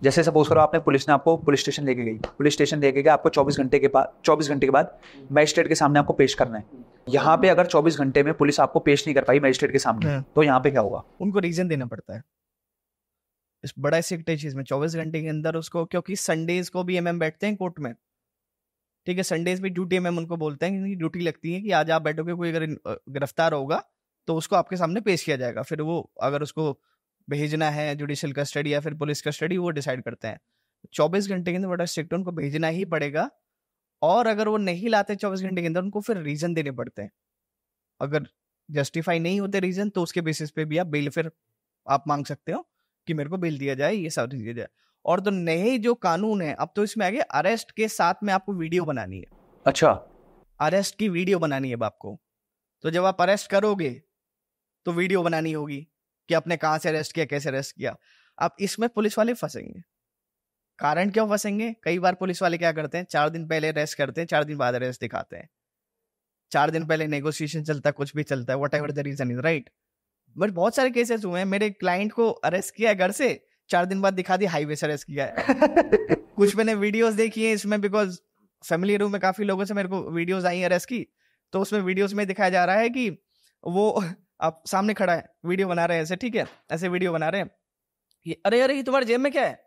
जैसे सपोज करो आपने पुलिस ने आपको पुलिस स्टेशन लेके गई पुलिस स्टेशन लेके गया आपको 24 घंटे के बाद 24 घंटे के बाद मैजिस्ट्रेट के सामने आपको पेश करना है यहाँ पे अगर 24 घंटे में पुलिस आपको पेश नहीं कर पाई मैजिस्ट्रेट के सामने हाँ। तो यहाँ पे क्या होगा उनको रीजन देना पड़ता है इस बड़ा सिक्टे चीज में चौबीस घंटे के अंदर उसको क्योंकि संडेज को भी एम बैठते हैं कोर्ट में ठीक है संडेज भी ड्यूटी एम उनको बोलते हैं ड्यूटी लगती है कि आज आप बैठोगे कोई अगर गिरफ्तार होगा तो उसको आपके सामने पेश किया जाएगा फिर वो अगर उसको भेजना है जुडिशियल कस्टडी या फिर पुलिस कस्टडी वो डिसाइड करते हैं चौबीस घंटे के अंदर बड़ा स्ट्रिक्ट उनको भेजना ही पड़ेगा और अगर वो नहीं लाते चौबीस घंटे के अंदर उनको फिर रीजन देने पड़ते हैं अगर जस्टिफाई नहीं होते रीजन तो उसके बेसिस पे भी आप बिल फिर आप मांग सकते हो कि मेरे को बिल दिया जाए ये सब दिया जाए और तो नए जो कानून है अब तो इसमें आगे अरेस्ट के साथ में आपको वीडियो बनानी है अच्छा अरेस्ट की वीडियो बनानी है आपको तो जब आप अरेस्ट करोगे तो वीडियो बनानी होगी कि आपने कहाँ से अरेस्ट किया कैसे अरेस्ट किया अब इसमें पुलिस वाले फंसेंगे कारण क्यों फंसेंगे कई बार पुलिस वाले क्या करते हैं चार दिन पहले अरेस्ट करते हैं चार दिन बाद अरेस्ट दिखाते हैं चार दिन पहले नेगोशिएशन चलता है कुछ भी चलता है whatever the reason is right but बहुत सारे केसेस हुए हैं मेरे क्लाइंट को अरेस्ट किया है घर से चार दिन बाद दिखा दी हाईवे से अरेस्ट किया है कुछ मैंने वीडियोस देखी है इसमें बिकॉज फैमिली रूम में काफी लोगों से मेरे को वीडियोस आई है अरेस्ट की तो उसमें वीडियोस में दिखाया जा रहा है कि वो आप सामने खड़ा है वीडियो बना रहे हैं ऐसे ठीक है ऐसे वीडियो बना रहे हैं ये अरे अरे ये तुम्हारे जेब में क्या है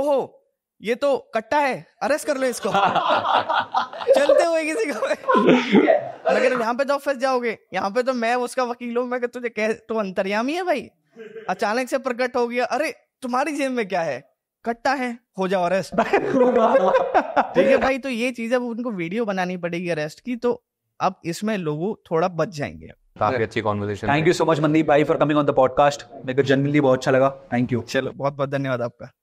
ओहो ये तो कट्टा है अरेस्ट कर लो इसको चलते हुए किसी को मगर यहाँ पे तो फंस जाओगे यहाँ पे तो मैं उसका वकील हूँ मैं तुझे कह तो अंतर्यामी है भाई अचानक से प्रकट हो गया अरे तुम्हारी जेब में क्या है कट्टा है हो जाओ अरेस्ट ठीक है भाई तो ये चीज अब उनको वीडियो बनानी पड़ेगी अरेस्ट की तो अब इसमें लोग थोड़ा बच जाएंगे काफी अच्छी conversation thank you so much Mandeep भाई for coming on the podcast मेरे को जनरली बहुत अच्छा लगा थैंक यू चलो बहुत बहुत धन्यवाद आपका